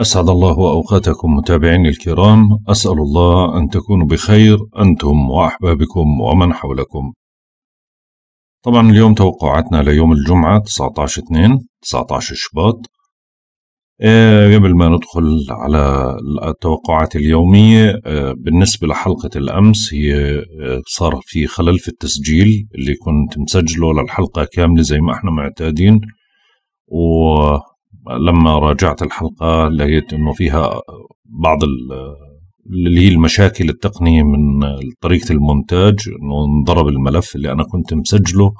أسعد الله أوقاتكم متابعين الكرام أسأل الله أن تكونوا بخير أنتم وأحبابكم ومن حولكم طبعا اليوم توقعاتنا ليوم الجمعة 19 2 19 شباط آه، قبل ما ندخل على التوقعات اليومية آه، بالنسبة لحلقة الأمس هي آه، صار في خلل في التسجيل اللي كنت مسجله للحلقة كاملة زي ما احنا معتادين و لما راجعت الحلقة لقيت أنه فيها بعض اللي هي المشاكل التقنية من طريقة المونتاج أنه انضرب الملف اللي أنا كنت مسجله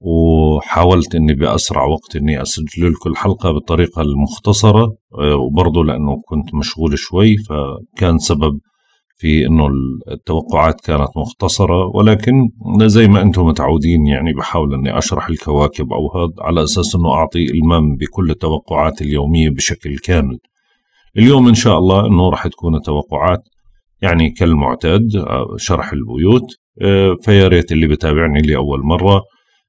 وحاولت اني باسرع وقت اني اسجل لكم الحلقه بالطريقه المختصره آه، وبرضه لانه كنت مشغول شوي فكان سبب في انه التوقعات كانت مختصره ولكن زي ما انتم متعودين يعني بحاول اني اشرح الكواكب او هذا على اساس انه اعطي المام بكل التوقعات اليوميه بشكل كامل. اليوم ان شاء الله انه راح تكون التوقعات يعني كالمعتاد آه، شرح البيوت آه، فيا ريت اللي بتابعني لاول مره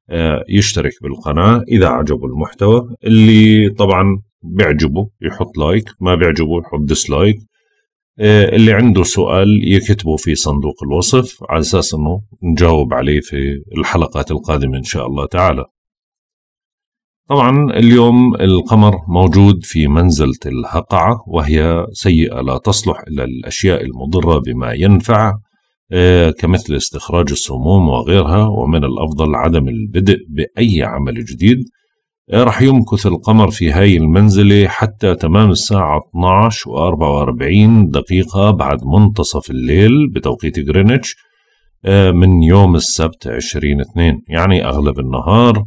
آه، يشترك بالقناه اذا عجبه المحتوى اللي طبعا بيعجبه يحط لايك ما بيعجبه يحط ديسلايك آه، اللي عنده سؤال يكتبه في صندوق الوصف على اساس انه نجاوب عليه في الحلقات القادمه ان شاء الله تعالى. طبعا اليوم القمر موجود في منزله الهقعه وهي سيئه لا تصلح الا الأشياء المضره بما ينفع آه، كمثل استخراج السموم وغيرها ومن الافضل عدم البدء باي عمل جديد راح يمكث القمر في هاي المنزلة حتى تمام الساعة 12 و 44 دقيقة بعد منتصف الليل بتوقيت غرينتش آه، من يوم السبت 20 اثنين يعني أغلب النهار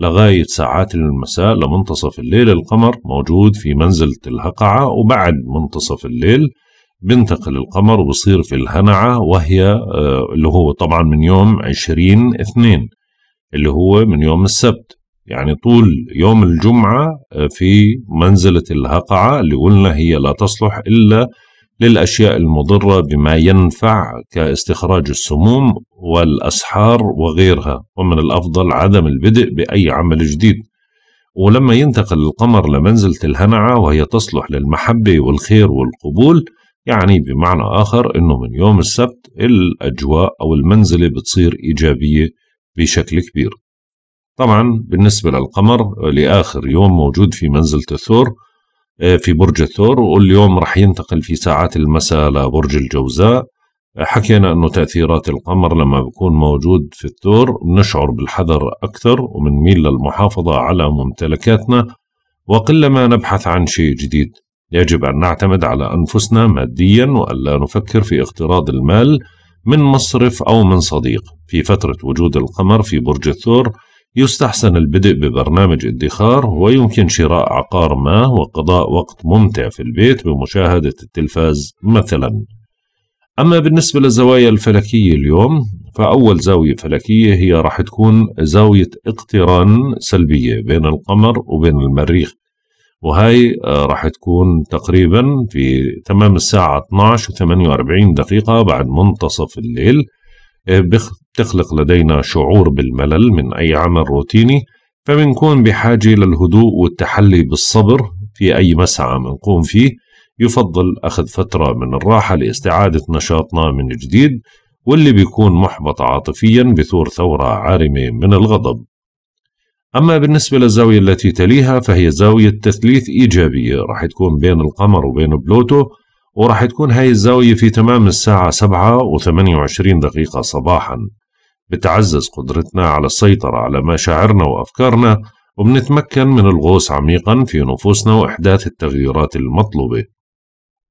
لغاية ساعات المساء لمنتصف الليل القمر موجود في منزلة الهقعة وبعد منتصف الليل بنتقل القمر وبصير في الهنعة وهي آه، اللي هو طبعا من يوم 20 اثنين اللي هو من يوم السبت يعني طول يوم الجمعة آه، في منزلة الهقعة اللي قلنا هي لا تصلح إلا للأشياء المضرة بما ينفع كاستخراج السموم والأسحار وغيرها ومن الأفضل عدم البدء بأي عمل جديد ولما ينتقل القمر لمنزلة الهنعة وهي تصلح للمحبة والخير والقبول يعني بمعنى آخر أنه من يوم السبت الأجواء أو المنزلة بتصير إيجابية بشكل كبير طبعا بالنسبة للقمر آه، لآخر يوم موجود في منزلة الثور آه، في برج الثور واليوم راح ينتقل في ساعات المساء لبرج الجوزاء آه، حكينا أنه تأثيرات القمر لما بيكون موجود في الثور بنشعر بالحذر أكثر وبنميل للمحافظة على ممتلكاتنا وقلما نبحث عن شيء جديد يجب أن نعتمد على أنفسنا ماديا وألا نفكر في اقتراض المال من مصرف أو من صديق في فترة وجود القمر في برج الثور يستحسن البدء ببرنامج ادخار ويمكن شراء عقار ما وقضاء وقت ممتع في البيت بمشاهدة التلفاز مثلا أما بالنسبة للزوايا الفلكية اليوم فأول زاوية فلكية هي راح تكون زاوية اقتران سلبية بين القمر وبين المريخ وهي آه، راح تكون تقريبا في تمام الساعة 12 و48 دقيقة بعد منتصف الليل إيه، بتخلق لدينا شعور بالملل من أي عمل روتيني فبنكون بحاجة للهدوء والتحلي بالصبر في أي مسعى بنقوم فيه يفضل أخذ فترة من الراحة لاستعادة نشاطنا من جديد واللي بيكون محبط عاطفيا بثور ثورة عارمة من الغضب أما بالنسبة للزاوية التي تليها فهي زاوية تثليث إيجابية راح تكون بين القمر وبين بلوتو وراح تكون هاي الزاوية في تمام الساعة سبعة وثمانية وعشرين دقيقة صباحا بتعزز قدرتنا على السيطرة على مشاعرنا وأفكارنا وبنتمكن من الغوص عميقا في نفوسنا وإحداث التغييرات المطلوبة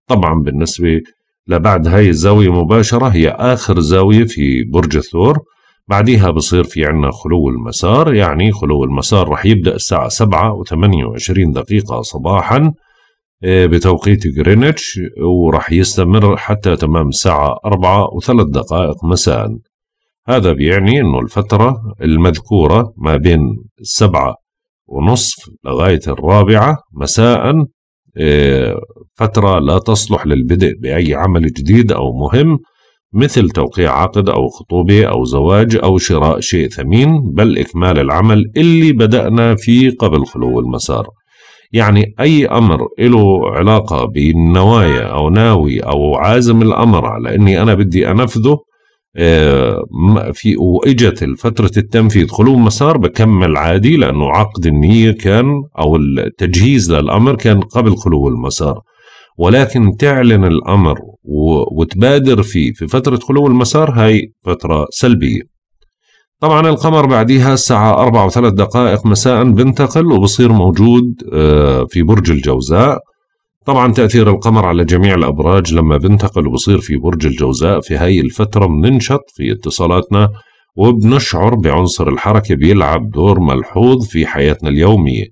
طبعا بالنسبة لبعد هاي الزاوية مباشرة هي آخر زاوية في برج الثور بعديها بصير في عنا خلو المسار يعني خلو المسار رح يبدأ الساعة سبعة وثمانية وعشرين دقيقة صباحاً إيه، بتوقيت غرينتش وراح يستمر حتى تمام الساعة أربعة وثلاث دقائق مساء هذا بيعني أنه الفترة المذكورة ما بين السبعة ونصف لغاية الرابعة مساء إيه، فترة لا تصلح للبدء بأي عمل جديد أو مهم مثل توقيع عقد أو خطوبة أو زواج أو شراء شيء ثمين بل إكمال العمل اللي بدأنا فيه قبل خلو المسار يعني أي أمر له علاقة بالنوايا أو ناوي أو عازم الأمر على أني أنا بدي أنفذه آه، في واجت فتره التنفيذ خلو مسار بكمل عادي لانه عقد النيه كان او التجهيز للامر كان قبل خلو المسار ولكن تعلن الامر وتبادر فيه في فتره خلو المسار هاي فتره سلبيه طبعا القمر بعديها الساعة أربعة وثلاث دقائق مساء بنتقل وبصير موجود آه، في برج الجوزاء طبعا تأثير القمر على جميع الأبراج لما بنتقل وبصير في برج الجوزاء في هاي الفترة بننشط في اتصالاتنا وبنشعر بعنصر الحركة بيلعب دور ملحوظ في حياتنا اليومية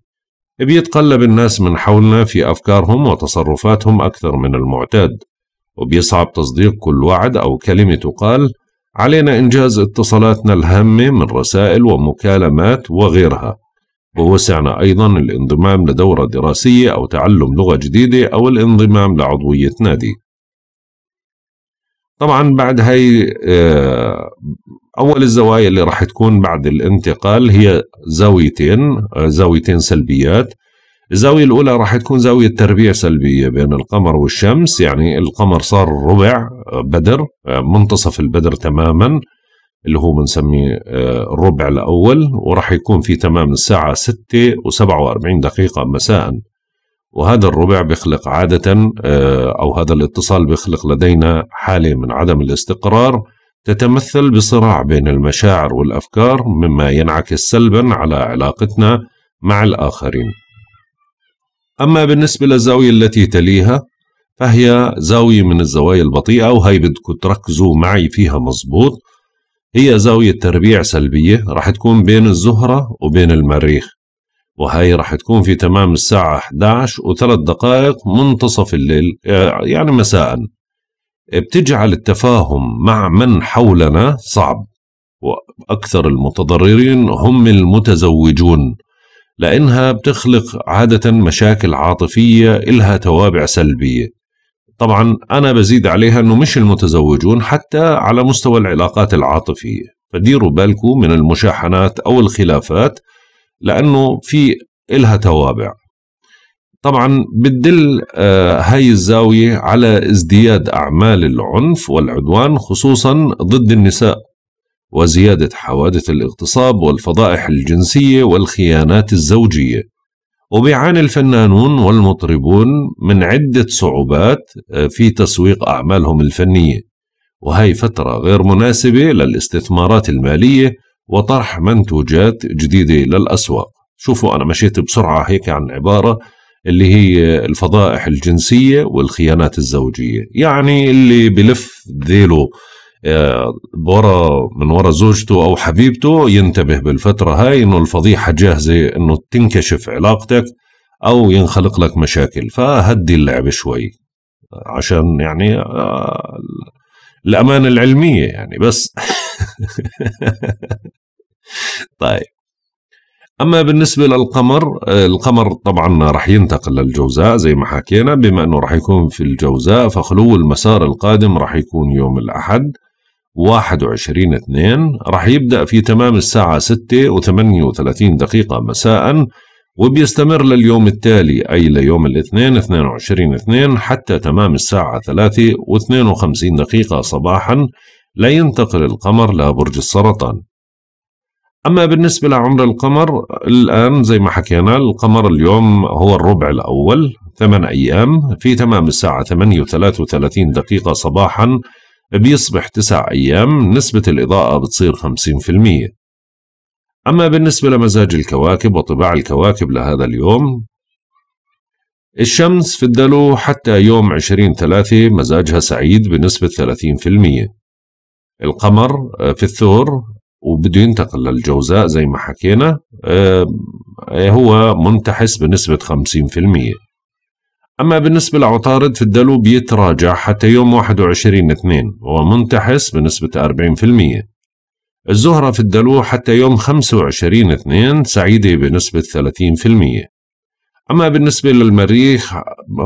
بيتقلب الناس من حولنا في أفكارهم وتصرفاتهم أكثر من المعتاد وبيصعب تصديق كل وعد أو كلمة تقال علينا إنجاز اتصالاتنا الهامة من رسائل ومكالمات وغيرها ووسعنا أيضا الانضمام لدورة دراسية أو تعلم لغة جديدة أو الانضمام لعضوية نادي طبعا بعد هاي آه، أول الزوايا اللي راح تكون بعد الانتقال هي زاويتين آه، زاويتين سلبيات الزاوية الأولى راح تكون زاوية تربيع سلبية بين القمر والشمس يعني القمر صار ربع بدر منتصف البدر تماما اللي هو بنسميه آه، الربع الأول وراح يكون في تمام الساعة 6 و47 دقيقة مساء وهذا الربع بيخلق عادة آه، أو هذا الاتصال بيخلق لدينا حالة من عدم الاستقرار تتمثل بصراع بين المشاعر والأفكار مما ينعكس سلبا على علاقتنا مع الآخرين أما بالنسبة للزاوية التي تليها فهي زاوية من الزوايا البطيئة وهي بدكم تركزوا معي فيها مظبوط هي زاوية تربيع سلبية رح تكون بين الزهرة وبين المريخ وهي رح تكون في تمام الساعة 11 وثلاث دقائق منتصف الليل آه، يعني مساء بتجعل التفاهم مع من حولنا صعب وأكثر المتضررين هم المتزوجون لأنها بتخلق عادة مشاكل عاطفية إلها توابع سلبية طبعا أنا بزيد عليها أنه مش المتزوجون حتى على مستوى العلاقات العاطفية فديروا بالكم من المشاحنات أو الخلافات لأنه في إلها توابع طبعا بتدل آه، هاي الزاوية على ازدياد أعمال العنف والعدوان خصوصا ضد النساء وزيادة حوادث الاغتصاب والفضائح الجنسية والخيانات الزوجية وبيعاني الفنانون والمطربون من عدة صعوبات آه، في تسويق أعمالهم الفنية وهي فترة غير مناسبة للاستثمارات المالية وطرح منتوجات جديدة للأسواق شوفوا أنا مشيت بسرعة هيك عن عبارة اللي هي الفضائح الجنسية والخيانات الزوجية يعني اللي بلف ذيله آه، ورا من ورا زوجته او حبيبته ينتبه بالفتره هاي انه الفضيحه جاهزه انه تنكشف علاقتك او ينخلق لك مشاكل فهدي اللعب شوي آه، عشان يعني آه، الامانه العلميه يعني بس طيب اما بالنسبه للقمر القمر طبعا رح ينتقل للجوزاء زي ما حكينا بما انه رح يكون في الجوزاء فخلو المسار القادم رح يكون يوم الاحد 21 2 رح يبدأ في تمام الساعة 6:38 دقيقة مساء وبيستمر لليوم التالي أي ليوم الاثنين 22 2 حتى تمام الساعة 3:52 دقيقة صباحا لينتقل القمر لبرج السرطان أما بالنسبة لعمر القمر الآن زي ما حكينا القمر اليوم هو الربع الأول ثمان أيام في تمام الساعة 8:33 دقيقة صباحاً بيصبح تسع أيام نسبة الإضاءة بتصير 50% أما بالنسبة لمزاج الكواكب وطباع الكواكب لهذا اليوم الشمس في الدلو حتى يوم عشرين ثلاثة مزاجها سعيد بنسبة 30% القمر آه، في الثور وبده ينتقل للجوزاء زي ما حكينا آه، هو منتحس بنسبة 50% أما بالنسبة لعطارد فالدلو بيتراجع حتى يوم 21 2 ومنتحس بنسبة 40% الزهرة في الدلو حتى يوم 25 2 سعيدة بنسبة 30% أما بالنسبة للمريخ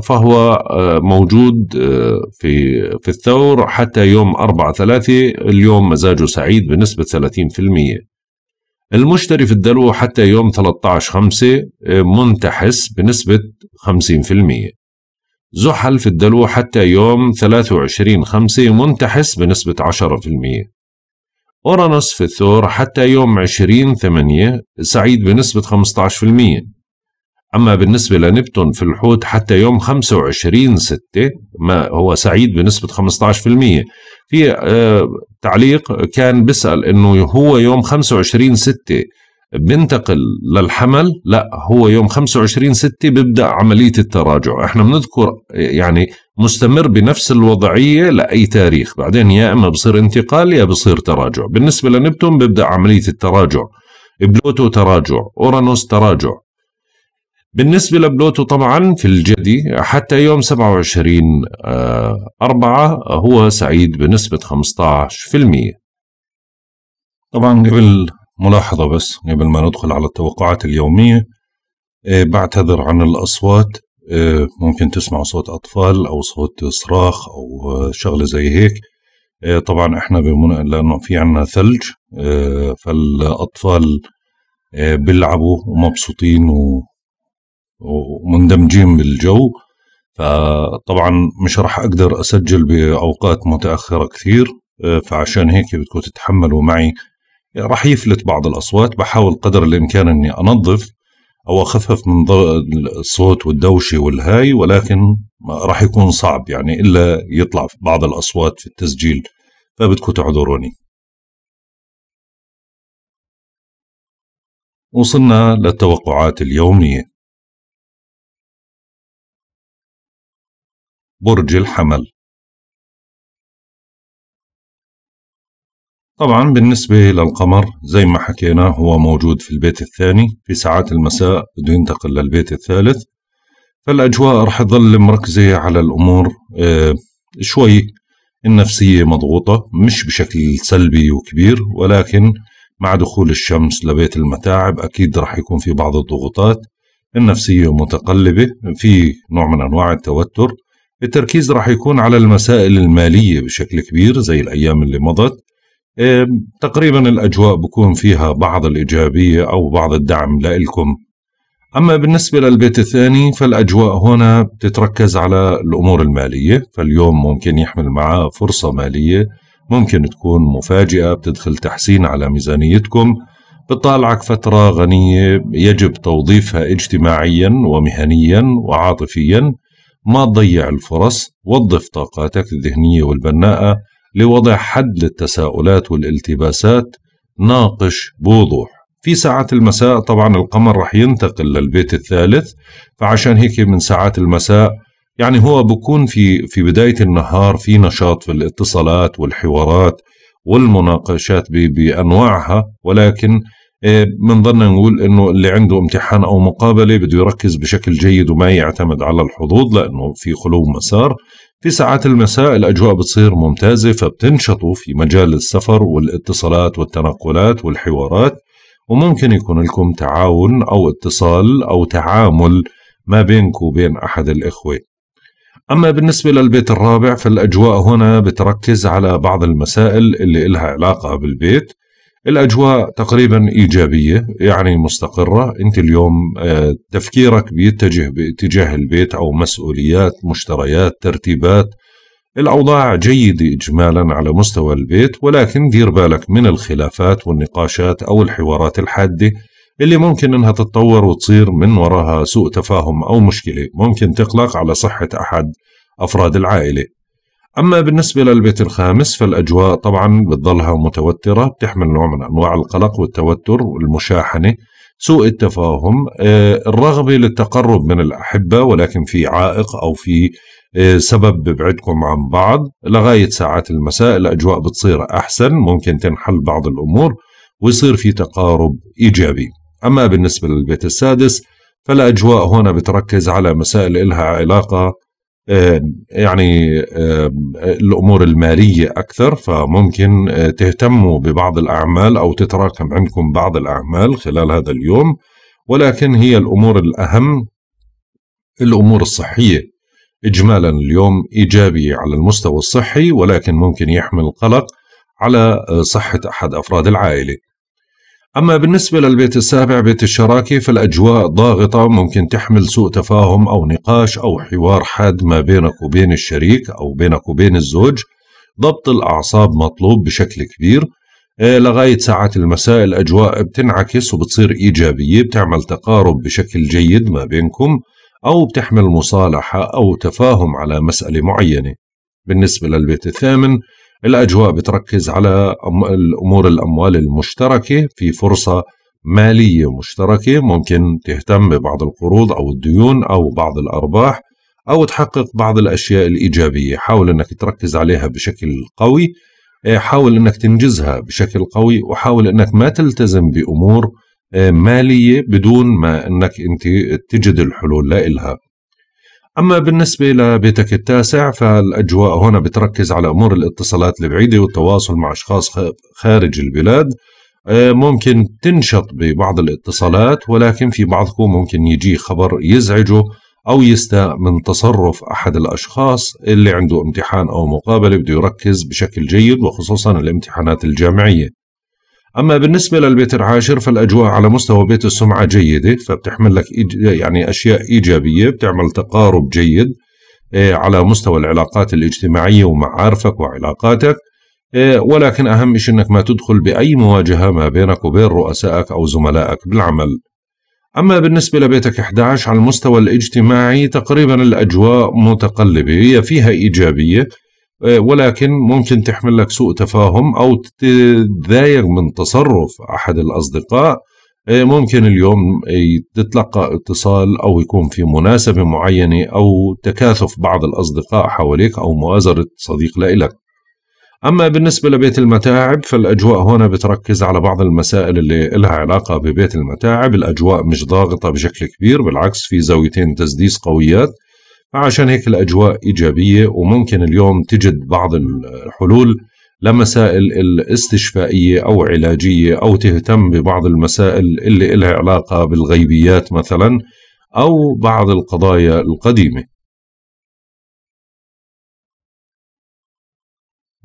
فهو آه، موجود آه، في في الثور حتى يوم 4 3 اليوم مزاجه سعيد بنسبة 30% المشتري في الدلو حتى يوم 13 5 آه، منتحس بنسبة 50% زحل في الدلو حتى يوم 23 5 منتحس بنسبة 10% أورانوس في الثور حتى يوم 20 8 سعيد بنسبة 15% أما بالنسبة لنبتون في الحوت حتى يوم 25 6 ما هو سعيد بنسبة 15% في آه، تعليق كان بيسأل أنه هو يوم 25 6 بنتقل للحمل لا هو يوم 25 6 بيبدا عمليه التراجع احنا بنذكر يعني مستمر بنفس الوضعيه لاي تاريخ بعدين يا اما بصير انتقال يا بصير تراجع بالنسبه لنبتون بيبدا عمليه التراجع بلوتو تراجع اورانوس تراجع بالنسبة لبلوتو طبعا في الجدي حتى يوم 27 آه، أربعة هو سعيد بنسبة 15% طبعا قبل ملاحظة بس قبل ما ندخل على التوقعات اليومية آه، بعتذر عن الأصوات آه، ممكن تسمع صوت أطفال أو صوت صراخ أو آه، شغلة زي هيك طبعا احنا بمن... لأنه في عنا ثلج فالأطفال بيلعبوا ومبسوطين و... ومندمجين بالجو فطبعا مش راح أقدر أسجل بأوقات متأخرة كثير فعشان هيك بدكم تتحملوا معي راح يفلت بعض الاصوات بحاول قدر الامكان اني انظف او اخفف من الصوت والدوشه والهاي ولكن راح يكون صعب يعني الا يطلع بعض الاصوات في التسجيل فبدكم تعذروني وصلنا للتوقعات اليوميه برج الحمل طبعا بالنسبة للقمر زي ما حكينا هو موجود في البيت الثاني في ساعات المساء بده ينتقل للبيت الثالث فالأجواء رح تظل مركزة على الأمور آه، شوي النفسية مضغوطة مش بشكل سلبي وكبير ولكن مع دخول الشمس لبيت المتاعب أكيد رح يكون في بعض الضغوطات النفسية متقلبة في نوع من أنواع التوتر التركيز رح يكون على المسائل المالية بشكل كبير زي الأيام اللي مضت تقريبا الأجواء بكون فيها بعض الإيجابية أو بعض الدعم لإلكم أما بالنسبة للبيت الثاني فالأجواء هنا بتتركز على الأمور المالية فاليوم ممكن يحمل معاه فرصة مالية ممكن تكون مفاجئة بتدخل تحسين على ميزانيتكم بتطالعك فترة غنية يجب توظيفها اجتماعيا ومهنيا وعاطفيا ما تضيع الفرص وظف طاقاتك الذهنية والبناءة لوضع حد للتساؤلات والالتباسات ناقش بوضوح في ساعات المساء طبعا القمر رح ينتقل للبيت الثالث فعشان هيك من ساعات المساء يعني هو بكون في في بداية النهار في نشاط في الاتصالات والحوارات والمناقشات بأنواعها ولكن بنضلنا آه، نقول انه اللي عنده امتحان او مقابله بده يركز بشكل جيد وما يعتمد على الحظوظ لانه في خلو مسار في ساعات المساء الأجواء بتصير ممتازة فبتنشطوا في مجال السفر والاتصالات والتنقلات والحوارات وممكن يكون لكم تعاون أو اتصال أو تعامل ما بينك وبين أحد الإخوة أما بالنسبة للبيت الرابع فالأجواء هنا بتركز على بعض المسائل اللي إلها علاقة بالبيت الأجواء تقريبا إيجابية يعني مستقرة أنت اليوم آه، تفكيرك بيتجه باتجاه البيت أو مسؤوليات مشتريات ترتيبات الأوضاع جيدة إجمالا على مستوى البيت ولكن دير بالك من الخلافات والنقاشات أو الحوارات الحادة اللي ممكن انها تتطور وتصير من وراها سوء تفاهم او مشكله ممكن تقلق على صحه احد افراد العائله أما بالنسبة للبيت الخامس فالأجواء طبعا بتظلها متوترة بتحمل نوع من أنواع القلق والتوتر والمشاحنة سوء التفاهم آه، الرغبة للتقرب من الأحبة ولكن في عائق أو في آه، سبب ببعدكم عن بعض لغاية ساعات المساء الأجواء بتصير أحسن ممكن تنحل بعض الأمور ويصير في تقارب إيجابي أما بالنسبة للبيت السادس فالأجواء هنا بتركز على مسائل إلها علاقة آه، يعني آه، الامور الماليه اكثر فممكن آه، تهتموا ببعض الاعمال او تتراكم عندكم بعض الاعمال خلال هذا اليوم ولكن هي الامور الاهم الامور الصحيه اجمالا اليوم ايجابي على المستوى الصحي ولكن ممكن يحمل قلق على صحه احد افراد العائله أما بالنسبة للبيت السابع بيت الشراكة فالأجواء ضاغطة ممكن تحمل سوء تفاهم أو نقاش أو حوار حاد ما بينك وبين الشريك أو بينك وبين الزوج ضبط الأعصاب مطلوب بشكل كبير آه، لغاية ساعات المساء الأجواء بتنعكس وبتصير إيجابية بتعمل تقارب بشكل جيد ما بينكم أو بتحمل مصالحة أو تفاهم على مسألة معينة بالنسبة للبيت الثامن الأجواء بتركز على الأمور الأموال المشتركة في فرصة مالية مشتركة ممكن تهتم ببعض القروض أو الديون أو بعض الأرباح أو تحقق بعض الأشياء الإيجابية حاول أنك تركز عليها بشكل قوي إيه، حاول أنك تنجزها بشكل قوي وحاول أنك ما تلتزم بأمور إيه، مالية بدون ما أنك أنت تجد الحلول لإلها أما بالنسبة لبيتك التاسع فالأجواء هنا بتركز على أمور الاتصالات البعيدة والتواصل مع أشخاص خارج البلاد آه، ممكن تنشط ببعض الاتصالات ولكن في بعضكم ممكن يجي خبر يزعجه أو يستاء من تصرف أحد الأشخاص اللي عنده امتحان أو مقابلة بده يركز بشكل جيد وخصوصا الامتحانات الجامعية أما بالنسبة للبيت العاشر فالأجواء على مستوى بيت السمعة جيدة فبتحمل لك يعني أشياء إيجابية بتعمل تقارب جيد آه، على مستوى العلاقات الاجتماعية ومعارفك وعلاقاتك آه، ولكن أهم شيء أنك ما تدخل بأي مواجهة ما بينك وبين رؤسائك أو زملائك بالعمل أما بالنسبة لبيتك 11 على المستوى الاجتماعي تقريبا الأجواء متقلبة هي فيها إيجابية إيه، ولكن ممكن تحمل لك سوء تفاهم او تتضايق من تصرف احد الاصدقاء إيه، ممكن اليوم تتلقى اتصال او يكون في مناسبه معينه او تكاثف بعض الاصدقاء حواليك او مؤازره صديق لإلك. اما بالنسبه لبيت المتاعب فالاجواء هنا بتركز على بعض المسائل اللي لها علاقه ببيت المتاعب، الاجواء مش ضاغطه بشكل كبير بالعكس في زاويتين تسديس قويات فعشان هيك الأجواء إيجابية وممكن اليوم تجد بعض الحلول لمسائل الاستشفائية أو علاجية أو تهتم ببعض المسائل اللي إلها علاقة بالغيبيات مثلا أو بعض القضايا القديمة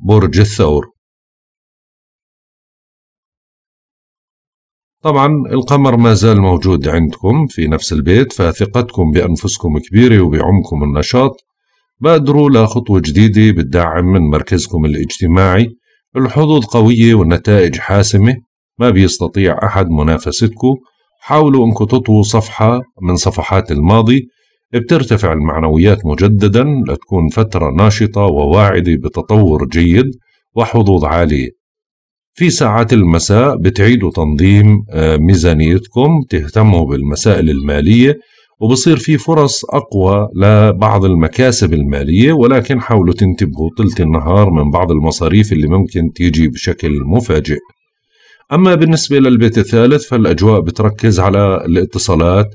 برج الثور طبعا القمر ما زال موجود عندكم في نفس البيت فثقتكم بأنفسكم كبيرة وبعمكم النشاط بادروا لخطوة جديدة بالدعم من مركزكم الاجتماعي الحظوظ قوية والنتائج حاسمة ما بيستطيع أحد منافستكم حاولوا أنكم تطووا صفحة من صفحات الماضي بترتفع المعنويات مجددا لتكون فترة ناشطة وواعدة بتطور جيد وحظوظ عالية في ساعات المساء بتعيدوا تنظيم آه، ميزانيتكم تهتموا بالمسائل المالية وبصير في فرص أقوى لبعض المكاسب المالية ولكن حاولوا تنتبهوا طلت النهار من بعض المصاريف اللي ممكن تيجي بشكل مفاجئ أما بالنسبة للبيت الثالث فالأجواء بتركز على الاتصالات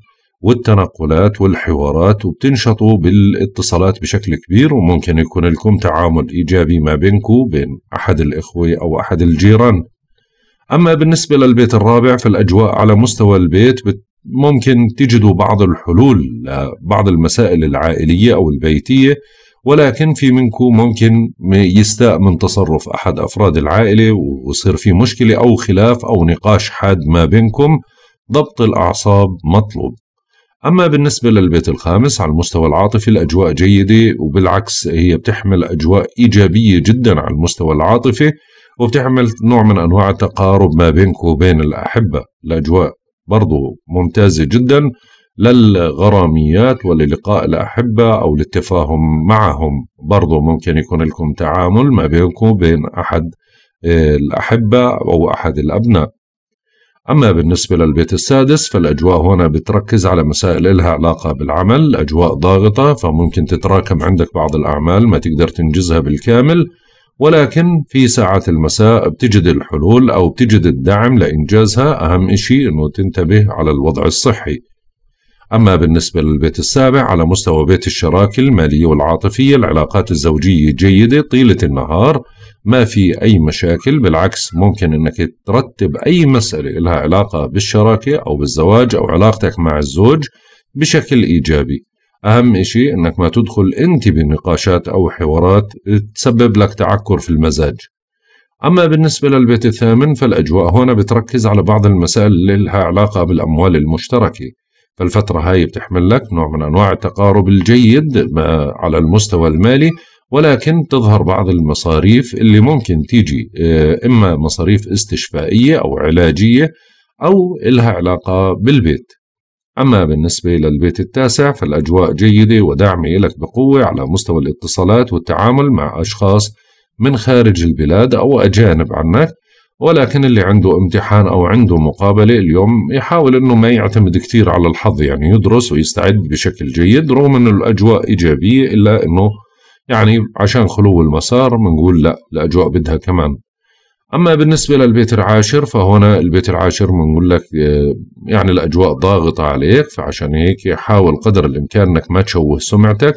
والتنقلات والحوارات وبتنشطوا بالاتصالات بشكل كبير وممكن يكون لكم تعامل إيجابي ما بينكم بين أحد الإخوة أو أحد الجيران أما بالنسبة للبيت الرابع فالأجواء على مستوى البيت ممكن تجدوا بعض الحلول لبعض المسائل العائلية أو البيتية ولكن في منكم ممكن يستاء من تصرف أحد أفراد العائلة ويصير في مشكلة أو خلاف أو نقاش حاد ما بينكم ضبط الأعصاب مطلوب أما بالنسبة للبيت الخامس على المستوى العاطفي الأجواء جيدة وبالعكس هي بتحمل أجواء إيجابية جدا على المستوى العاطفي وبتحمل نوع من أنواع التقارب ما بينك وبين الأحبة الأجواء برضو ممتازة جدا للغراميات وللقاء الأحبة أو للتفاهم معهم برضو ممكن يكون لكم تعامل ما بينكم وبين أحد آه، الأحبة أو أحد الأبناء أما بالنسبة للبيت السادس فالأجواء هنا بتركز على مسائل إلها علاقة بالعمل أجواء ضاغطة فممكن تتراكم عندك بعض الأعمال ما تقدر تنجزها بالكامل ولكن في ساعات المساء بتجد الحلول أو بتجد الدعم لإنجازها أهم إشي أنه تنتبه على الوضع الصحي أما بالنسبة للبيت السابع على مستوى بيت الشراكة المالية والعاطفية العلاقات الزوجية جيدة طيلة النهار ما في أي مشاكل بالعكس ممكن أنك ترتب أي مسألة لها علاقة بالشراكة أو بالزواج أو علاقتك مع الزوج بشكل إيجابي أهم إشي أنك ما تدخل أنت بنقاشات أو حوارات تسبب لك تعكر في المزاج أما بالنسبة للبيت الثامن فالأجواء هنا بتركز على بعض المسائل اللي لها علاقة بالأموال المشتركة فالفترة هاي بتحمل لك نوع من أنواع التقارب الجيد على المستوى المالي ولكن تظهر بعض المصاريف اللي ممكن تيجي آه، إما مصاريف استشفائية أو علاجية أو إلها علاقة بالبيت أما بالنسبة للبيت التاسع فالأجواء جيدة ودعمي لك بقوة على مستوى الاتصالات والتعامل مع أشخاص من خارج البلاد أو أجانب عنك ولكن اللي عنده امتحان أو عنده مقابلة اليوم يحاول أنه ما يعتمد كثير على الحظ يعني يدرس ويستعد بشكل جيد رغم أنه الأجواء إيجابية إلا أنه يعني عشان خلو المسار بنقول لا الأجواء بدها كمان أما بالنسبة للبيت العاشر فهنا البيت العاشر بنقول لك آه، يعني الأجواء ضاغطة عليك فعشان هيك حاول قدر الإمكان أنك ما تشوه سمعتك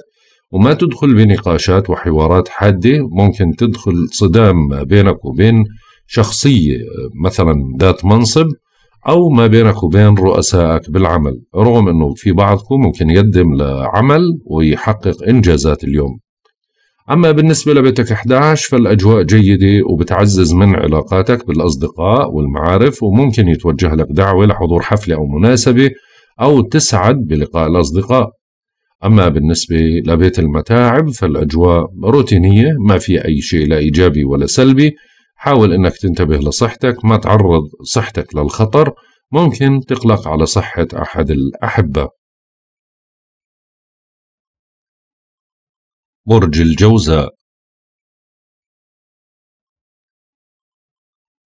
وما تدخل بنقاشات وحوارات حادة ممكن تدخل صدام ما بينك وبين شخصية آه، مثلا ذات منصب أو ما بينك وبين رؤسائك بالعمل رغم أنه في بعضكم ممكن يقدم لعمل ويحقق إنجازات اليوم أما بالنسبة لبيتك 11 فالأجواء جيدة وبتعزز من علاقاتك بالأصدقاء والمعارف وممكن يتوجه لك دعوة لحضور حفلة أو مناسبة أو تسعد بلقاء الأصدقاء أما بالنسبة لبيت المتاعب فالأجواء روتينية ما في أي شيء لا إيجابي ولا سلبي حاول أنك تنتبه لصحتك ما تعرض صحتك للخطر ممكن تقلق على صحة أحد الأحبة برج الجوزاء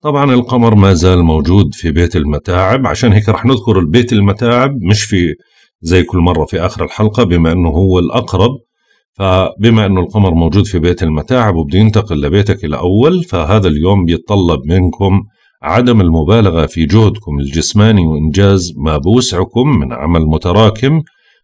طبعا القمر ما زال موجود في بيت المتاعب عشان هيك رح نذكر البيت المتاعب مش في زي كل مرة في آخر الحلقة بما أنه هو الأقرب فبما أنه القمر موجود في بيت المتاعب وبده ينتقل لبيتك الأول فهذا اليوم بيتطلب منكم عدم المبالغة في جهدكم الجسماني وإنجاز ما بوسعكم من عمل متراكم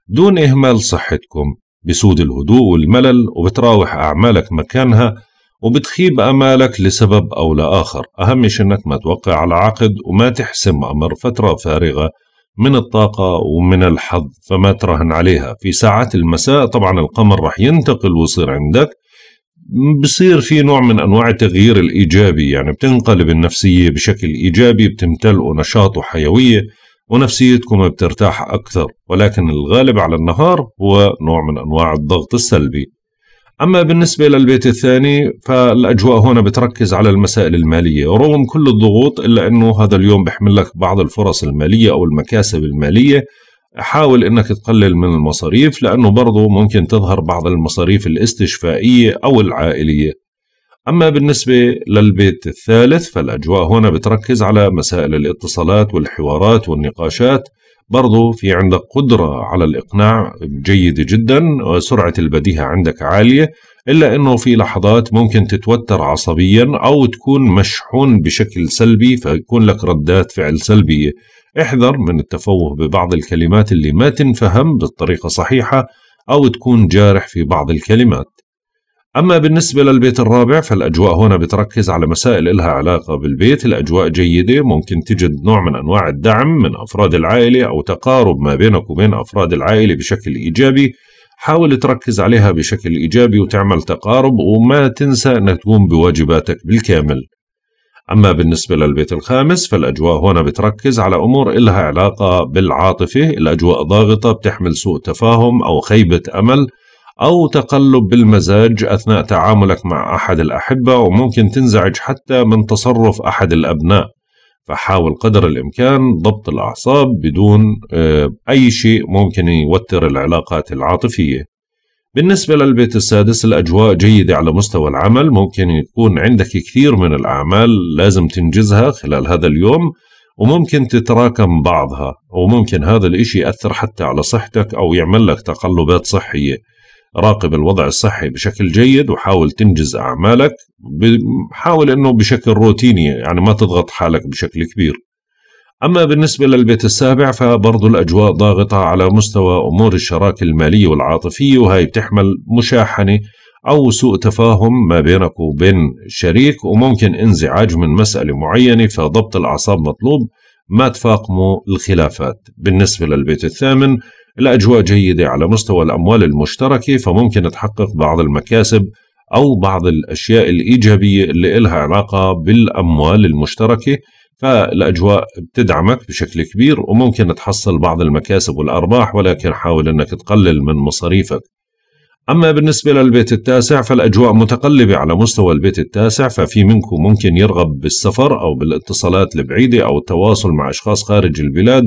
دون إهمال صحتكم بسود الهدوء والملل وبتراوح أعمالك مكانها وبتخيب أمالك لسبب أو لآخر أهم شيء أنك ما توقع على عقد وما تحسم أمر فترة فارغة من الطاقة ومن الحظ فما تراهن عليها في ساعات المساء طبعا القمر رح ينتقل ويصير عندك بصير في نوع من أنواع التغيير الإيجابي يعني بتنقلب النفسية بشكل إيجابي بتمتلئ نشاط وحيوية ونفسيتكم بترتاح أكثر ولكن الغالب على النهار هو نوع من أنواع الضغط السلبي أما بالنسبة للبيت الثاني فالأجواء هنا بتركز على المسائل المالية ورغم كل الضغوط إلا أنه هذا اليوم بحمل لك بعض الفرص المالية أو المكاسب المالية حاول أنك تقلل من المصاريف لأنه برضو ممكن تظهر بعض المصاريف الاستشفائية أو العائلية أما بالنسبة للبيت الثالث فالأجواء هنا بتركز على مسائل الاتصالات والحوارات والنقاشات برضو في عندك قدرة على الإقناع جيدة جدا وسرعة البديهة عندك عالية إلا أنه في لحظات ممكن تتوتر عصبيا أو تكون مشحون بشكل سلبي فيكون لك ردات فعل سلبية احذر من التفوه ببعض الكلمات اللي ما تنفهم بالطريقة صحيحة أو تكون جارح في بعض الكلمات أما بالنسبة للبيت الرابع فالأجواء هنا بتركز على مسائل إلها علاقة بالبيت الأجواء جيدة ممكن تجد نوع من أنواع الدعم من أفراد العائلة أو تقارب ما بينك وبين أفراد العائلة بشكل إيجابي حاول تركز عليها بشكل إيجابي وتعمل تقارب وما تنسى أنك تقوم بواجباتك بالكامل أما بالنسبة للبيت الخامس فالأجواء هنا بتركز على أمور إلها علاقة بالعاطفة الأجواء ضاغطة بتحمل سوء تفاهم أو خيبة أمل أو تقلب بالمزاج أثناء تعاملك مع أحد الأحبة وممكن تنزعج حتى من تصرف أحد الأبناء فحاول قدر الإمكان ضبط الأعصاب بدون آه، أي شيء ممكن يوتر العلاقات العاطفية بالنسبة للبيت السادس الأجواء جيدة على مستوى العمل ممكن يكون عندك كثير من الأعمال لازم تنجزها خلال هذا اليوم وممكن تتراكم بعضها وممكن هذا الإشي يأثر حتى على صحتك أو يعمل لك تقلبات صحية راقب الوضع الصحي بشكل جيد وحاول تنجز أعمالك حاول أنه بشكل روتيني يعني ما تضغط حالك بشكل كبير أما بالنسبة للبيت السابع فبرضو الأجواء ضاغطة على مستوى أمور الشراكة المالية والعاطفية وهي بتحمل مشاحنة أو سوء تفاهم ما بينك وبين الشريك وممكن انزعاج من مسألة معينة فضبط الأعصاب مطلوب ما تفاقموا الخلافات بالنسبة للبيت الثامن الأجواء جيدة على مستوى الأموال المشتركة فممكن تحقق بعض المكاسب أو بعض الأشياء الإيجابية اللي إلها علاقة بالأموال المشتركة فالأجواء بتدعمك بشكل كبير وممكن تحصل بعض المكاسب والأرباح ولكن حاول أنك تقلل من مصاريفك أما بالنسبة للبيت التاسع فالأجواء متقلبة على مستوى البيت التاسع ففي منكم ممكن يرغب بالسفر أو بالاتصالات البعيدة أو التواصل مع أشخاص خارج البلاد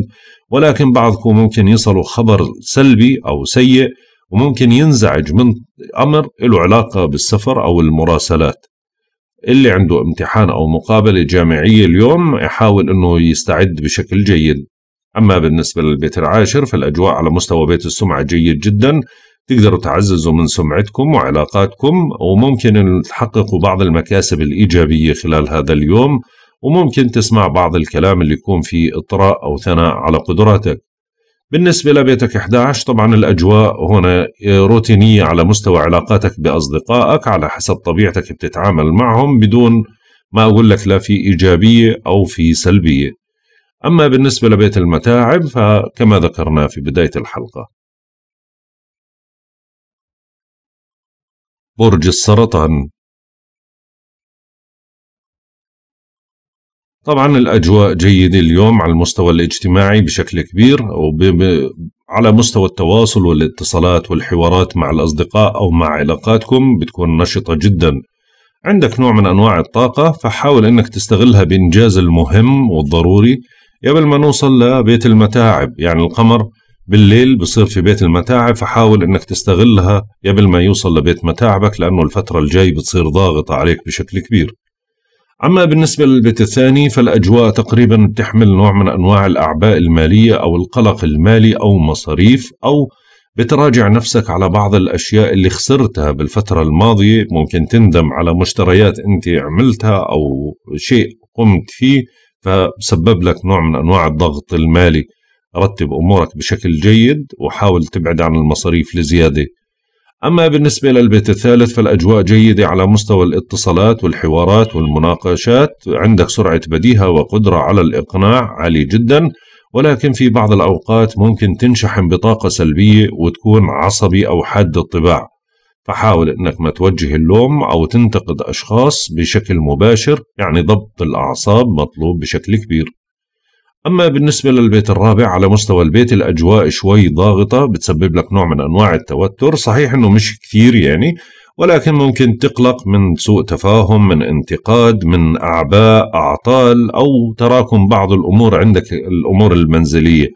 ولكن بعضكم ممكن يصله خبر سلبي أو سيء وممكن ينزعج من أمر له علاقة بالسفر أو المراسلات اللي عنده امتحان أو مقابلة جامعية اليوم يحاول أنه يستعد بشكل جيد أما بالنسبة للبيت العاشر فالأجواء على مستوى بيت السمعة جيد جدا تقدروا تعززوا من سمعتكم وعلاقاتكم وممكن تحققوا بعض المكاسب الإيجابية خلال هذا اليوم وممكن تسمع بعض الكلام اللي يكون فيه اطراء أو ثناء على قدراتك بالنسبة لبيتك 11 طبعا الأجواء هنا روتينية على مستوى علاقاتك بأصدقائك على حسب طبيعتك بتتعامل معهم بدون ما أقول لك لا في إيجابية أو في سلبية أما بالنسبة لبيت المتاعب فكما ذكرنا في بداية الحلقة برج السرطان طبعا الأجواء جيدة اليوم على المستوى الاجتماعي بشكل كبير أو على مستوى التواصل والاتصالات والحوارات مع الأصدقاء أو مع علاقاتكم بتكون نشطة جدا عندك نوع من أنواع الطاقة فحاول أنك تستغلها بإنجاز المهم والضروري قبل ما نوصل لبيت المتاعب يعني القمر بالليل بصير في بيت المتاعب فحاول انك تستغلها قبل ما يوصل لبيت متاعبك لانه الفترة الجاي بتصير ضاغطة عليك بشكل كبير أما بالنسبة للبيت الثاني فالأجواء تقريبا بتحمل نوع من أنواع الأعباء المالية أو القلق المالي أو مصاريف أو بتراجع نفسك على بعض الأشياء اللي خسرتها بالفترة الماضية ممكن تندم على مشتريات أنت عملتها أو شيء قمت فيه فسبب لك نوع من أنواع الضغط المالي رتب أمورك بشكل جيد وحاول تبعد عن المصاريف لزيادة أما بالنسبة للبيت الثالث فالأجواء جيدة على مستوى الاتصالات والحوارات والمناقشات عندك سرعة بديهة وقدرة على الإقناع عالية جدا ولكن في بعض الأوقات ممكن تنشحن بطاقة سلبية وتكون عصبي أو حاد الطباع فحاول أنك ما توجه اللوم أو تنتقد أشخاص بشكل مباشر يعني ضبط الأعصاب مطلوب بشكل كبير أما بالنسبة للبيت الرابع على مستوى البيت الأجواء شوي ضاغطة بتسبب لك نوع من أنواع التوتر صحيح أنه مش كثير يعني ولكن ممكن تقلق من سوء تفاهم من انتقاد من أعباء أعطال أو تراكم بعض الأمور عندك الأمور المنزلية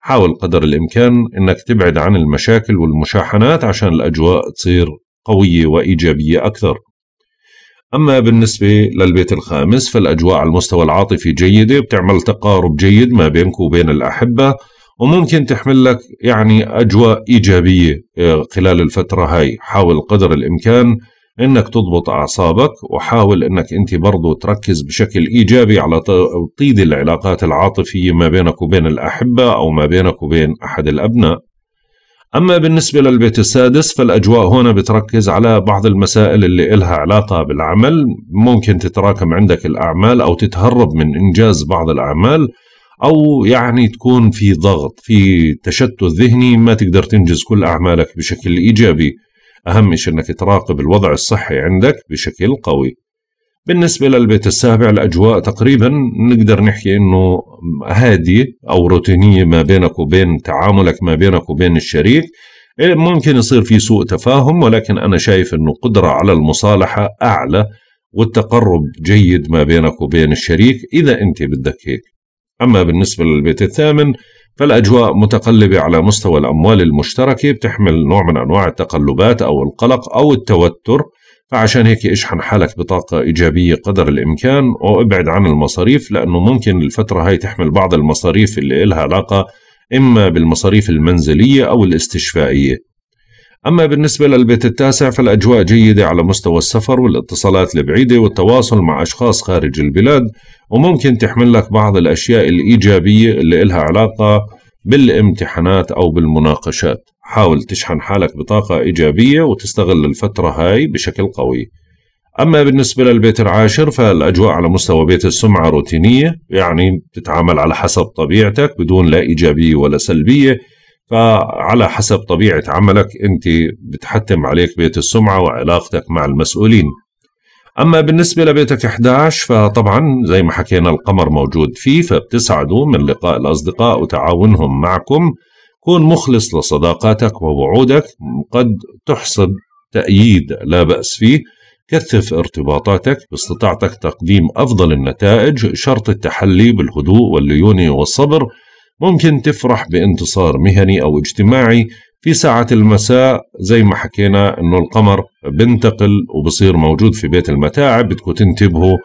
حاول قدر الإمكان أنك تبعد عن المشاكل والمشاحنات عشان الأجواء تصير قوية وإيجابية أكثر أما بالنسبة للبيت الخامس فالأجواء على المستوى العاطفي جيدة بتعمل تقارب جيد ما بينك وبين الأحبة وممكن تحمل لك يعني أجواء إيجابية آه، خلال الفترة هاي حاول قدر الإمكان انك تضبط اعصابك وحاول انك انت برضو تركز بشكل ايجابي على توطيد العلاقات العاطفيه ما بينك وبين الاحبه او ما بينك وبين احد الابناء أما بالنسبة للبيت السادس فالأجواء هنا بتركز على بعض المسائل اللي إلها علاقة بالعمل ممكن تتراكم عندك الأعمال أو تتهرب من إنجاز بعض الأعمال أو يعني تكون في ضغط في تشتت ذهني ما تقدر تنجز كل أعمالك بشكل إيجابي أهم شيء أنك تراقب الوضع الصحي عندك بشكل قوي بالنسبة للبيت السابع الأجواء تقريبا نقدر نحكي أنه هادية أو روتينية ما بينك وبين تعاملك ما بينك وبين الشريك إيه، ممكن يصير في سوء تفاهم ولكن أنا شايف أنه قدرة على المصالحة أعلى والتقرب جيد ما بينك وبين الشريك إذا أنت بدك هيك أما بالنسبة للبيت الثامن فالأجواء متقلبة على مستوى الأموال المشتركة بتحمل نوع من أنواع التقلبات أو القلق أو التوتر فعشان هيك اشحن حالك بطاقة إيجابية قدر الإمكان وابعد عن المصاريف لأنه ممكن الفترة هاي تحمل بعض المصاريف اللي إلها علاقة إما بالمصاريف المنزلية أو الاستشفائية أما بالنسبة للبيت التاسع فالأجواء جيدة على مستوى السفر والاتصالات البعيدة والتواصل مع أشخاص خارج البلاد وممكن تحمل لك بعض الأشياء الإيجابية اللي إلها علاقة بالامتحانات أو بالمناقشات حاول تشحن حالك بطاقة إيجابية وتستغل الفترة هاي بشكل قوي أما بالنسبة للبيت العاشر فالأجواء على مستوى بيت السمعة روتينية يعني بتتعامل على حسب طبيعتك بدون لا إيجابية ولا سلبية فعلى حسب طبيعة عملك أنت بتحتم عليك بيت السمعة وعلاقتك مع المسؤولين أما بالنسبة لبيتك 11 فطبعا زي ما حكينا القمر موجود فيه فبتسعدوا من لقاء الأصدقاء وتعاونهم معكم كون مخلص لصداقاتك ووعودك قد تحصد تأييد لا بأس فيه كثف ارتباطاتك باستطاعتك تقديم أفضل النتائج شرط التحلي بالهدوء والليونة والصبر ممكن تفرح بانتصار مهني أو اجتماعي في ساعة المساء زي ما حكينا انه القمر بنتقل وبصير موجود في بيت المتاعب بدكم تنتبهوا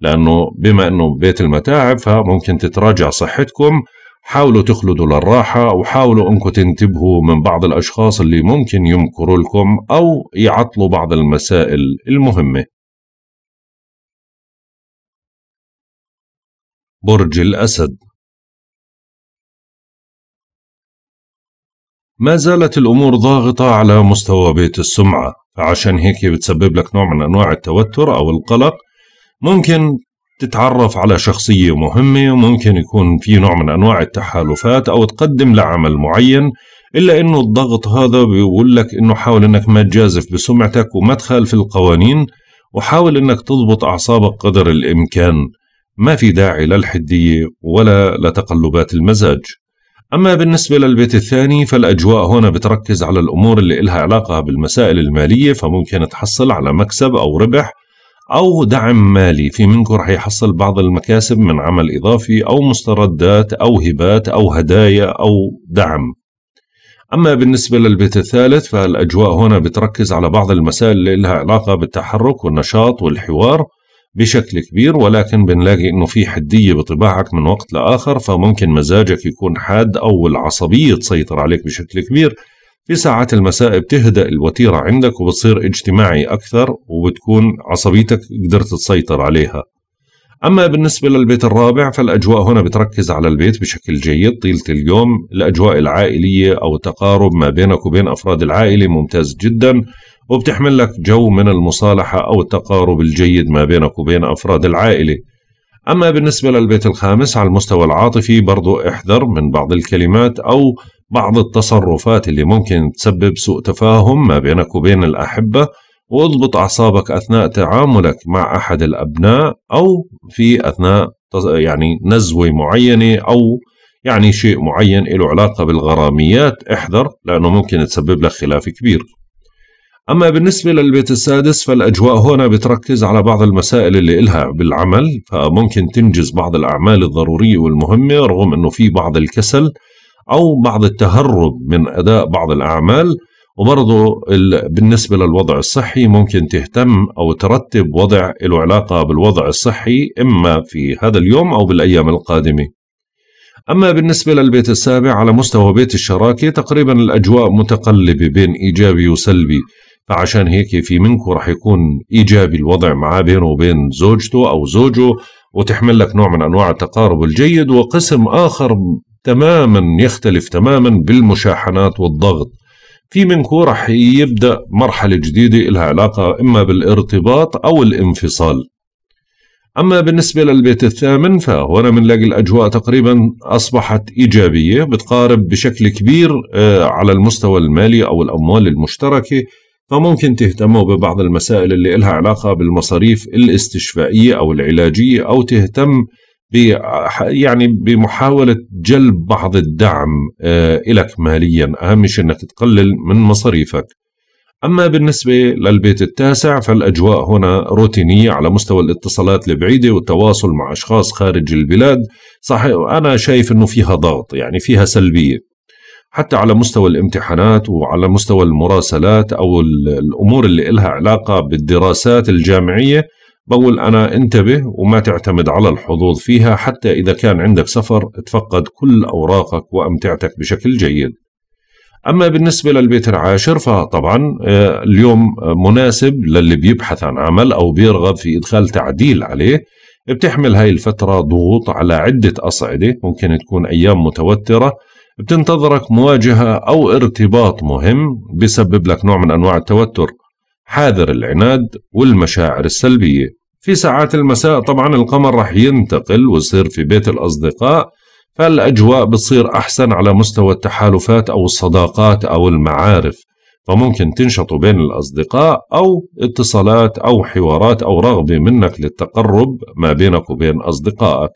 لانه بما انه بيت المتاعب فممكن تتراجع صحتكم حاولوا تخلدوا للراحة وحاولوا أنكم تنتبهوا من بعض الأشخاص اللي ممكن يمكروا لكم أو يعطلوا بعض المسائل المهمة برج الأسد ما زالت الأمور ضاغطة على مستوى بيت السمعة فعشان هيك بتسبب لك نوع من أنواع التوتر أو القلق ممكن تتعرف على شخصية مهمة وممكن يكون في نوع من أنواع التحالفات أو تقدم لعمل معين إلا أنه الضغط هذا بيقول لك أنه حاول أنك ما تجازف بسمعتك وما تخالف القوانين وحاول أنك تضبط أعصابك قدر الإمكان ما في داعي للحدية ولا لتقلبات المزاج أما بالنسبة للبيت الثاني فالأجواء هنا بتركز على الأمور اللي إلها علاقة بالمسائل المالية فممكن تحصل على مكسب أو ربح أو دعم مالي في منكم رح يحصل بعض المكاسب من عمل إضافي أو مستردات أو هبات أو هدايا أو دعم أما بالنسبة للبيت الثالث فالأجواء هنا بتركز على بعض المسائل اللي لها علاقة بالتحرك والنشاط والحوار بشكل كبير ولكن بنلاقي انه في حديه بطباعك من وقت لاخر فممكن مزاجك يكون حاد او العصبيه تسيطر عليك بشكل كبير في ساعات المساء بتهدأ الوتيرة عندك وبتصير اجتماعي أكثر وبتكون عصبيتك قدرت تسيطر عليها أما بالنسبة للبيت الرابع فالأجواء هنا بتركز على البيت بشكل جيد طيلة اليوم الأجواء العائلية أو التقارب ما بينك وبين أفراد العائلة ممتاز جدا وبتحمل لك جو من المصالحة أو التقارب الجيد ما بينك وبين أفراد العائلة أما بالنسبة للبيت الخامس على المستوى العاطفي برضو احذر من بعض الكلمات أو بعض التصرفات اللي ممكن تسبب سوء تفاهم ما بينك وبين الأحبة واضبط أعصابك أثناء تعاملك مع أحد الأبناء أو في أثناء يعني نزوة معينة أو يعني شيء معين له علاقة بالغراميات احذر لأنه ممكن تسبب لك خلاف كبير أما بالنسبة للبيت السادس فالأجواء هنا بتركز على بعض المسائل اللي إلها بالعمل فممكن تنجز بعض الأعمال الضرورية والمهمة رغم أنه في بعض الكسل أو بعض التهرب من أداء بعض الأعمال وبرضه بالنسبة للوضع الصحي ممكن تهتم أو ترتب وضع له علاقة بالوضع الصحي إما في هذا اليوم أو بالأيام القادمة أما بالنسبة للبيت السابع على مستوى بيت الشراكة تقريبا الأجواء متقلبة بين إيجابي وسلبي فعشان هيك في منكم رح يكون إيجابي الوضع معاه بينه وبين زوجته أو زوجه وتحمل لك نوع من أنواع التقارب الجيد وقسم آخر تماما يختلف تماما بالمشاحنات والضغط في منكو رح يبدأ مرحلة جديدة لها علاقة إما بالارتباط أو الانفصال أما بالنسبة للبيت الثامن فهنا بنلاقي الأجواء تقريبا أصبحت إيجابية بتقارب بشكل كبير آه، على المستوى المالي أو الأموال المشتركة فممكن تهتموا ببعض المسائل اللي لها علاقة بالمصاريف الاستشفائية أو العلاجية أو تهتم يعني بمحاولة جلب بعض الدعم آه، لك ماليا أهم شيء أنك تقلل من مصاريفك أما بالنسبة للبيت التاسع فالأجواء هنا روتينية على مستوى الاتصالات البعيدة والتواصل مع أشخاص خارج البلاد صحيح أنا شايف أنه فيها ضغط يعني فيها سلبية حتى على مستوى الامتحانات وعلى مستوى المراسلات أو الأمور اللي إلها علاقة بالدراسات الجامعية بقول أنا انتبه وما تعتمد على الحظوظ فيها حتى إذا كان عندك سفر تفقد كل أوراقك وأمتعتك بشكل جيد أما بالنسبة للبيت العاشر فطبعا آه، اليوم مناسب للي بيبحث عن عمل أو بيرغب في إدخال تعديل عليه بتحمل هاي الفترة ضغوط على عدة أصعدة ممكن تكون أيام متوترة بتنتظرك مواجهة أو ارتباط مهم بسبب لك نوع من أنواع التوتر حاذر العناد والمشاعر السلبية في ساعات المساء طبعا القمر رح ينتقل ويصير في بيت الأصدقاء فالأجواء بتصير أحسن على مستوى التحالفات أو الصداقات أو المعارف فممكن تنشطوا بين الأصدقاء أو اتصالات أو حوارات أو رغبة منك للتقرب ما بينك وبين أصدقائك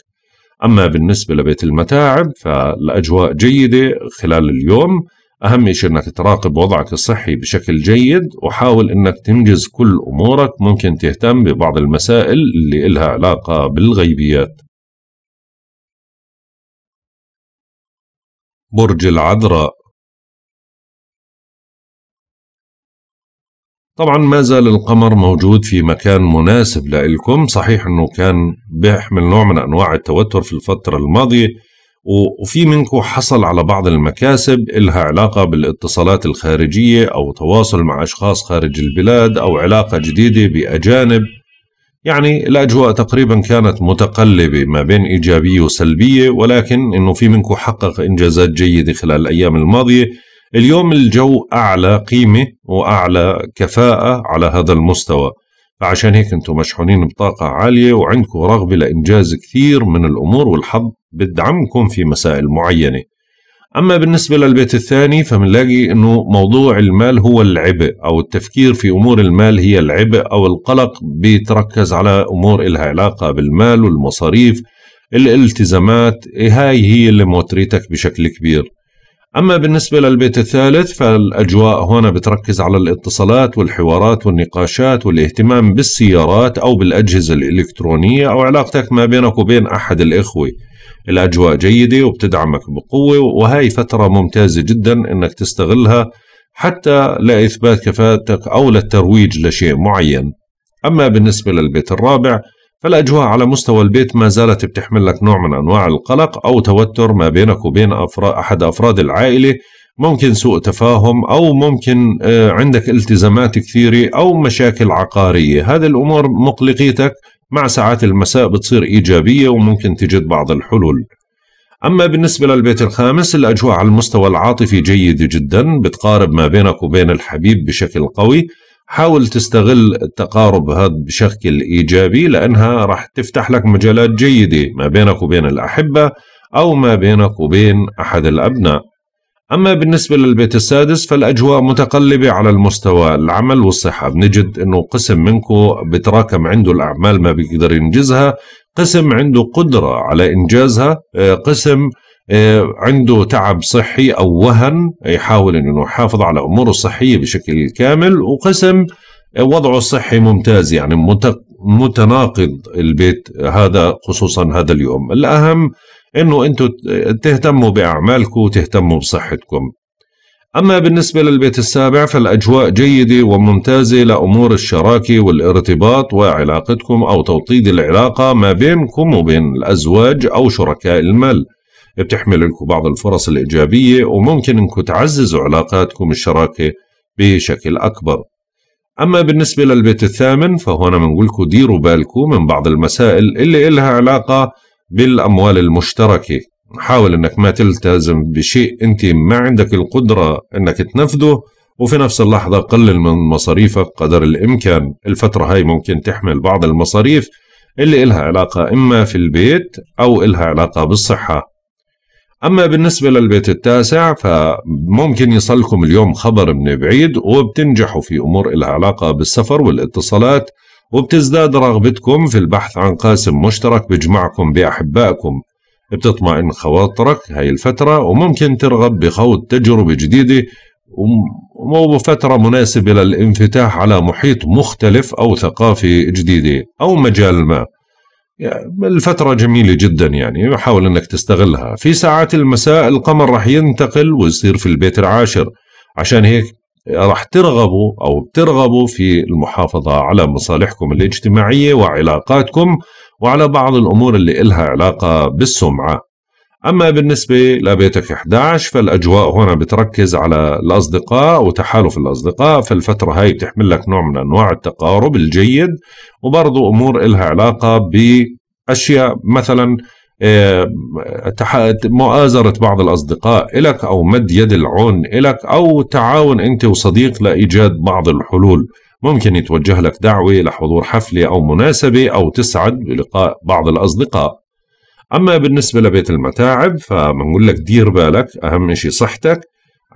أما بالنسبة لبيت المتاعب فالأجواء جيدة خلال اليوم أهم شيء أنك تراقب وضعك الصحي بشكل جيد وحاول أنك تنجز كل أمورك ممكن تهتم ببعض المسائل اللي إلها علاقة بالغيبيات برج العذراء طبعا ما زال القمر موجود في مكان مناسب لكم صحيح أنه كان بيحمل نوع من أنواع التوتر في الفترة الماضية وفي منكم حصل على بعض المكاسب إلها علاقة بالاتصالات الخارجية أو تواصل مع أشخاص خارج البلاد أو علاقة جديدة بأجانب يعني الأجواء تقريبا كانت متقلبة ما بين إيجابية وسلبية ولكن أنه في منكم حقق إنجازات جيدة خلال الأيام الماضية اليوم الجو أعلى قيمة وأعلى كفاءة على هذا المستوى فعشان هيك انتم مشحونين بطاقة عالية وعندكم رغبة لإنجاز كثير من الأمور والحظ بدعمكم في مسائل معينة أما بالنسبة للبيت الثاني فمنلاقي أنه موضوع المال هو العبء أو التفكير في أمور المال هي العبء أو القلق بيتركز على أمور إلها علاقة بالمال والمصاريف الالتزامات إيه هاي هي اللي موتريتك بشكل كبير أما بالنسبة للبيت الثالث فالأجواء هنا بتركز على الاتصالات والحوارات والنقاشات والاهتمام بالسيارات أو بالأجهزة الإلكترونية أو علاقتك ما بينك وبين أحد الإخوة الأجواء جيدة وبتدعمك بقوة وهي فترة ممتازة جدا أنك تستغلها حتى لإثبات كفاءتك أو للترويج لشيء معين أما بالنسبة للبيت الرابع فالأجواء على مستوى البيت ما زالت بتحمل لك نوع من أنواع القلق أو توتر ما بينك وبين أفراد أحد أفراد العائلة ممكن سوء تفاهم أو ممكن آه، عندك التزامات كثيرة أو مشاكل عقارية هذه الأمور مقلقيتك مع ساعات المساء بتصير إيجابية وممكن تجد بعض الحلول أما بالنسبة للبيت الخامس الأجواء على المستوى العاطفي جيدة جدا بتقارب ما بينك وبين الحبيب بشكل قوي حاول تستغل التقارب هذا بشكل إيجابي لأنها راح تفتح لك مجالات جيدة ما بينك وبين الأحبة أو ما بينك وبين أحد الأبناء أما بالنسبة للبيت السادس فالأجواء متقلبة على المستوى العمل والصحة بنجد أنه قسم منكم بتراكم عنده الأعمال ما بيقدر ينجزها قسم عنده قدرة على إنجازها آه، قسم آه، عنده تعب صحي أو وهن يحاول أنه يحافظ على أموره الصحية بشكل كامل وقسم آه، وضعه الصحي ممتاز يعني متناقض البيت هذا خصوصا هذا اليوم الأهم أنه أنتم تهتموا بأعمالكم وتهتموا بصحتكم أما بالنسبة للبيت السابع فالأجواء جيدة وممتازة لأمور الشراكة والارتباط وعلاقتكم أو توطيد العلاقة ما بينكم وبين الأزواج أو شركاء المال بتحمل لكم بعض الفرص الإيجابية وممكن أنكم تعززوا علاقاتكم الشراكة بشكل أكبر أما بالنسبة للبيت الثامن فهنا بنقول لكم ديروا بالكم من بعض المسائل اللي إلها علاقة بالأموال المشتركة حاول أنك ما تلتزم بشيء أنت ما عندك القدرة أنك تنفذه وفي نفس اللحظة قلل من مصاريفك قدر الإمكان الفترة هاي ممكن تحمل بعض المصاريف اللي إلها علاقة إما في البيت أو إلها علاقة بالصحة أما بالنسبة للبيت التاسع فممكن يصلكم اليوم خبر من بعيد وبتنجحوا في أمور إلها علاقة بالسفر والاتصالات وبتزداد رغبتكم في البحث عن قاسم مشترك بجمعكم بأحبائكم بتطمئن خواطرك هاي الفترة وممكن ترغب بخوض تجربة جديدة وفترة مناسبة للانفتاح على محيط مختلف أو ثقافة جديدة أو مجال ما يعني الفترة جميلة جدا يعني حاول انك تستغلها في ساعات المساء القمر راح ينتقل ويصير في البيت العاشر عشان هيك راح ترغبوا او بترغبوا في المحافظة على مصالحكم الاجتماعية وعلاقاتكم وعلى بعض الامور اللي إلها علاقة بالسمعة أما بالنسبة لبيتك 11 فالأجواء هنا بتركز على الأصدقاء وتحالف الأصدقاء فالفترة هاي بتحمل لك نوع من أنواع التقارب الجيد وبرضو أمور إلها علاقة بأشياء مثلا آه، مؤازرة بعض الأصدقاء إلك أو مد يد العون إلك أو تعاون أنت وصديق لإيجاد بعض الحلول ممكن يتوجه لك دعوة لحضور حفلة أو مناسبة أو تسعد بلقاء بعض الأصدقاء أما بالنسبة لبيت المتاعب فبنقول لك دير بالك أهم شيء صحتك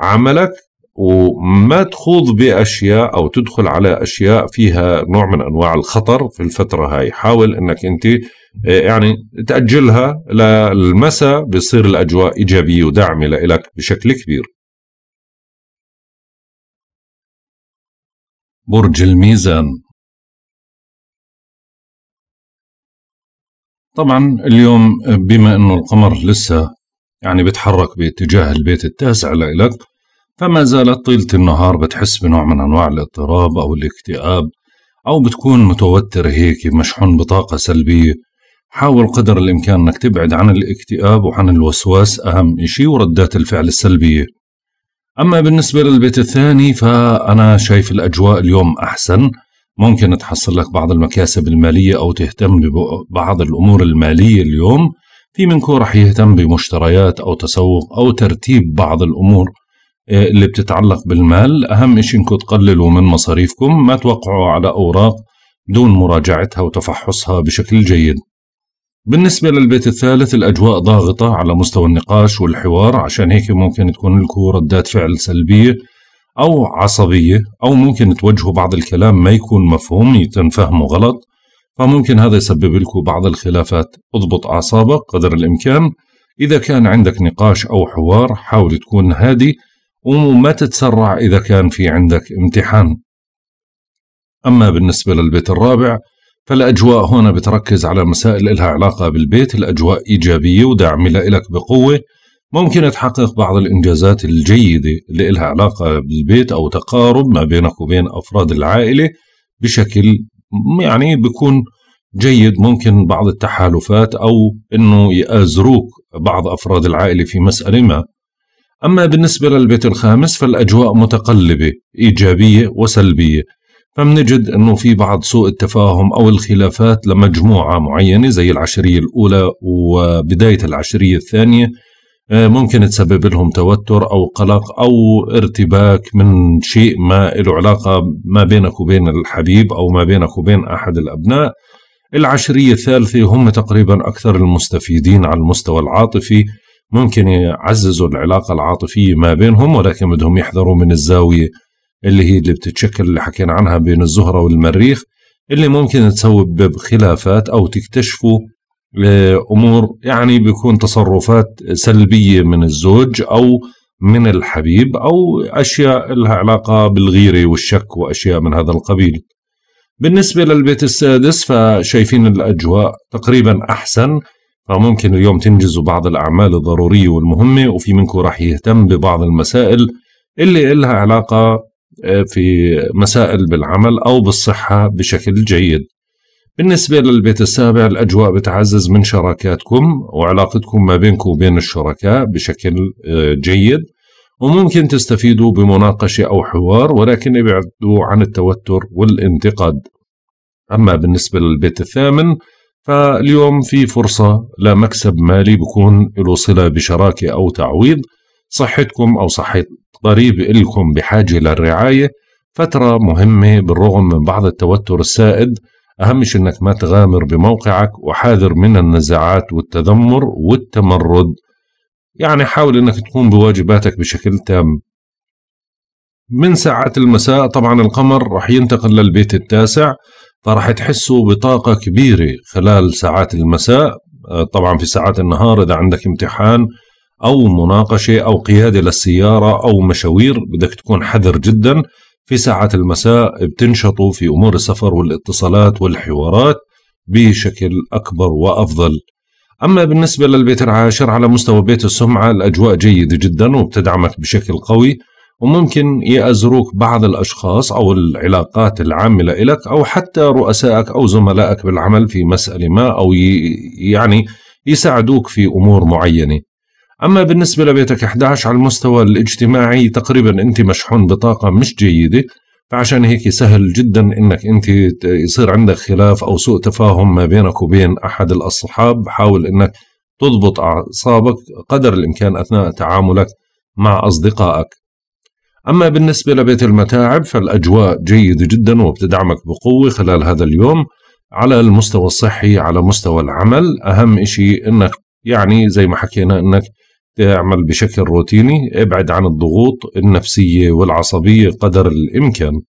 عملك وما تخوض بأشياء أو تدخل على أشياء فيها نوع من أنواع الخطر في الفترة هاي حاول أنك أنت آه، يعني تأجلها للمساء بصير الأجواء إيجابية وداعمة لك بشكل كبير برج الميزان طبعا اليوم بما انه القمر لسه يعني بتحرك باتجاه البيت التاسع لإلك فما زالت طيلة النهار بتحس بنوع من أنواع الاضطراب أو الاكتئاب أو بتكون متوتر هيك مشحون بطاقة سلبية حاول قدر الإمكان أنك تبعد عن الاكتئاب وعن الوسواس أهم إشي وردات الفعل السلبية أما بالنسبة للبيت الثاني فأنا شايف الأجواء اليوم أحسن ممكن تحصل لك بعض المكاسب المالية أو تهتم ببعض الأمور المالية اليوم في منكم رح يهتم بمشتريات أو تسوق أو ترتيب بعض الأمور آه، اللي بتتعلق بالمال أهم شيء إنكم تقللوا من مصاريفكم ما توقعوا على أوراق دون مراجعتها وتفحصها بشكل جيد بالنسبة للبيت الثالث الأجواء ضاغطة على مستوى النقاش والحوار عشان هيك ممكن تكون لكم ردات فعل سلبية أو عصبية أو ممكن توجهوا بعض الكلام ما يكون مفهوم يتنفهموا غلط فممكن هذا يسبب لكم بعض الخلافات اضبط أعصابك قدر الإمكان إذا كان عندك نقاش أو حوار حاول تكون هادي وما تتسرع إذا كان في عندك امتحان أما بالنسبة للبيت الرابع فالأجواء هنا بتركز على مسائل لها علاقة بالبيت الأجواء إيجابية وداعمة لك بقوة ممكن تحقق بعض الإنجازات الجيدة اللي إلها علاقة بالبيت أو تقارب ما بينك وبين أفراد العائلة بشكل يعني بيكون جيد ممكن بعض التحالفات أو أنه يآزروك بعض أفراد العائلة في مسألة ما أما بالنسبة للبيت الخامس فالأجواء متقلبة إيجابية وسلبية فمنجد أنه في بعض سوء التفاهم أو الخلافات لمجموعة معينة زي العشرية الأولى وبداية العشرية الثانية آه، ممكن تسبب لهم توتر او قلق او ارتباك من شيء ما له علاقه ما بينك وبين الحبيب او ما بينك وبين احد الابناء. العشريه الثالثه هم تقريبا اكثر المستفيدين على المستوى العاطفي ممكن يعززوا العلاقه العاطفيه ما بينهم ولكن بدهم يحذروا من الزاويه اللي هي اللي بتتشكل اللي حكينا عنها بين الزهره والمريخ اللي ممكن تسبب خلافات او تكتشفوا امور يعني بيكون تصرفات سلبيه من الزوج او من الحبيب او اشياء لها علاقه بالغيره والشك واشياء من هذا القبيل. بالنسبه للبيت السادس فشايفين الاجواء تقريبا احسن فممكن اليوم تنجزوا بعض الاعمال الضروريه والمهمه وفي منكم راح يهتم ببعض المسائل اللي لها علاقه آه، في مسائل بالعمل او بالصحه بشكل جيد. بالنسبة للبيت السابع الأجواء بتعزز من شراكاتكم وعلاقتكم ما بينكم وبين الشركاء بشكل آه، جيد وممكن تستفيدوا بمناقشة أو حوار ولكن ابعدوا عن التوتر والانتقاد أما بالنسبة للبيت الثامن فاليوم في فرصة لمكسب مالي بكون له صلة بشراكة أو تعويض صحتكم أو صحة قريب إلكم بحاجة للرعاية فترة مهمة بالرغم من بعض التوتر السائد أهم شيء أنك ما تغامر بموقعك وحاذر من النزاعات والتذمر والتمرد يعني حاول أنك تقوم بواجباتك بشكل تام من ساعات المساء طبعا القمر راح ينتقل للبيت التاسع فراح تحسوا بطاقة كبيرة خلال ساعات المساء آه، طبعا في ساعات النهار إذا عندك امتحان أو مناقشة أو قيادة للسيارة أو مشاوير بدك تكون حذر جدا في ساعات المساء بتنشطوا في أمور السفر والاتصالات والحوارات بشكل أكبر وأفضل أما بالنسبة للبيت العاشر على مستوى بيت السمعة الأجواء جيدة جدا وبتدعمك بشكل قوي وممكن يأزروك بعض الأشخاص أو العلاقات العاملة إلك أو حتى رؤسائك أو زملائك بالعمل في مسألة ما أو يعني يساعدوك في أمور معينة أما بالنسبة لبيتك 11 على المستوى الاجتماعي تقريبا أنت مشحون بطاقة مش جيدة فعشان هيك سهل جدا انك انت يصير عندك خلاف او سوء تفاهم ما بينك وبين احد الاصحاب حاول انك تضبط اعصابك قدر الامكان اثناء تعاملك مع اصدقائك اما بالنسبه لبيت المتاعب فالاجواء جيده جدا وبتدعمك بقوه خلال هذا اليوم على المستوى الصحي على مستوى العمل اهم شيء انك يعني زي ما حكينا انك تعمل بشكل روتيني ابعد عن الضغوط النفسية والعصبية قدر الإمكان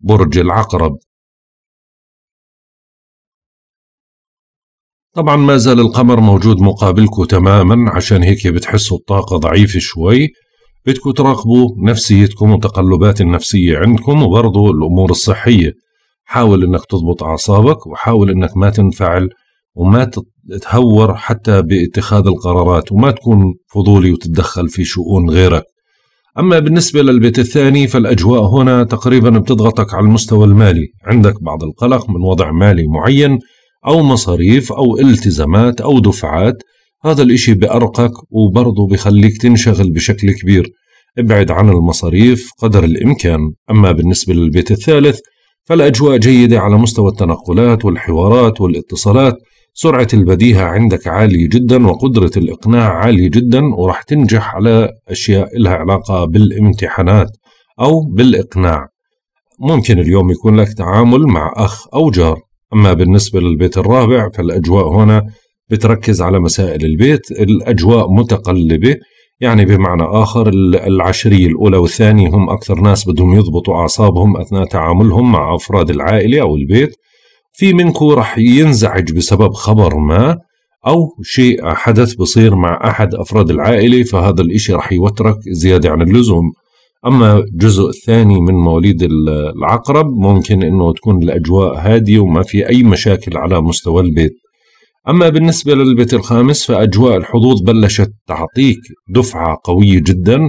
برج العقرب طبعا ما زال القمر موجود مقابلكم تماما عشان هيك بتحسوا الطاقة ضعيفة شوي بدكم تراقبوا نفسيتكم وتقلبات النفسية عندكم وبرضه الأمور الصحية حاول أنك تضبط أعصابك وحاول أنك ما تنفعل وما تتهور حتى باتخاذ القرارات وما تكون فضولي وتتدخل في شؤون غيرك أما بالنسبة للبيت الثاني فالأجواء هنا تقريبا بتضغطك على المستوى المالي عندك بعض القلق من وضع مالي معين أو مصاريف أو التزامات أو دفعات هذا الإشي بأرقك وبرضه بخليك تنشغل بشكل كبير ابعد عن المصاريف قدر الإمكان أما بالنسبة للبيت الثالث فالأجواء جيدة على مستوى التنقلات والحوارات والاتصالات سرعة البديهة عندك عالية جدا وقدرة الإقناع عالية جدا وراح تنجح على أشياء لها علاقة بالامتحانات أو بالإقناع ممكن اليوم يكون لك تعامل مع أخ أو جار أما بالنسبة للبيت الرابع فالأجواء هنا بتركز على مسائل البيت الأجواء متقلبة يعني بمعنى آخر العشرية الأولى والثانية هم أكثر ناس بدهم يضبطوا أعصابهم أثناء تعاملهم مع أفراد العائلة أو البيت في منكم رح ينزعج بسبب خبر ما أو شيء حدث بصير مع أحد أفراد العائلة فهذا الإشي رح يوترك زيادة عن اللزوم أما الجزء الثاني من مواليد العقرب ممكن أنه تكون الأجواء هادية وما في أي مشاكل على مستوى البيت أما بالنسبة للبيت الخامس فأجواء الحظوظ بلشت تعطيك دفعة قوية جداً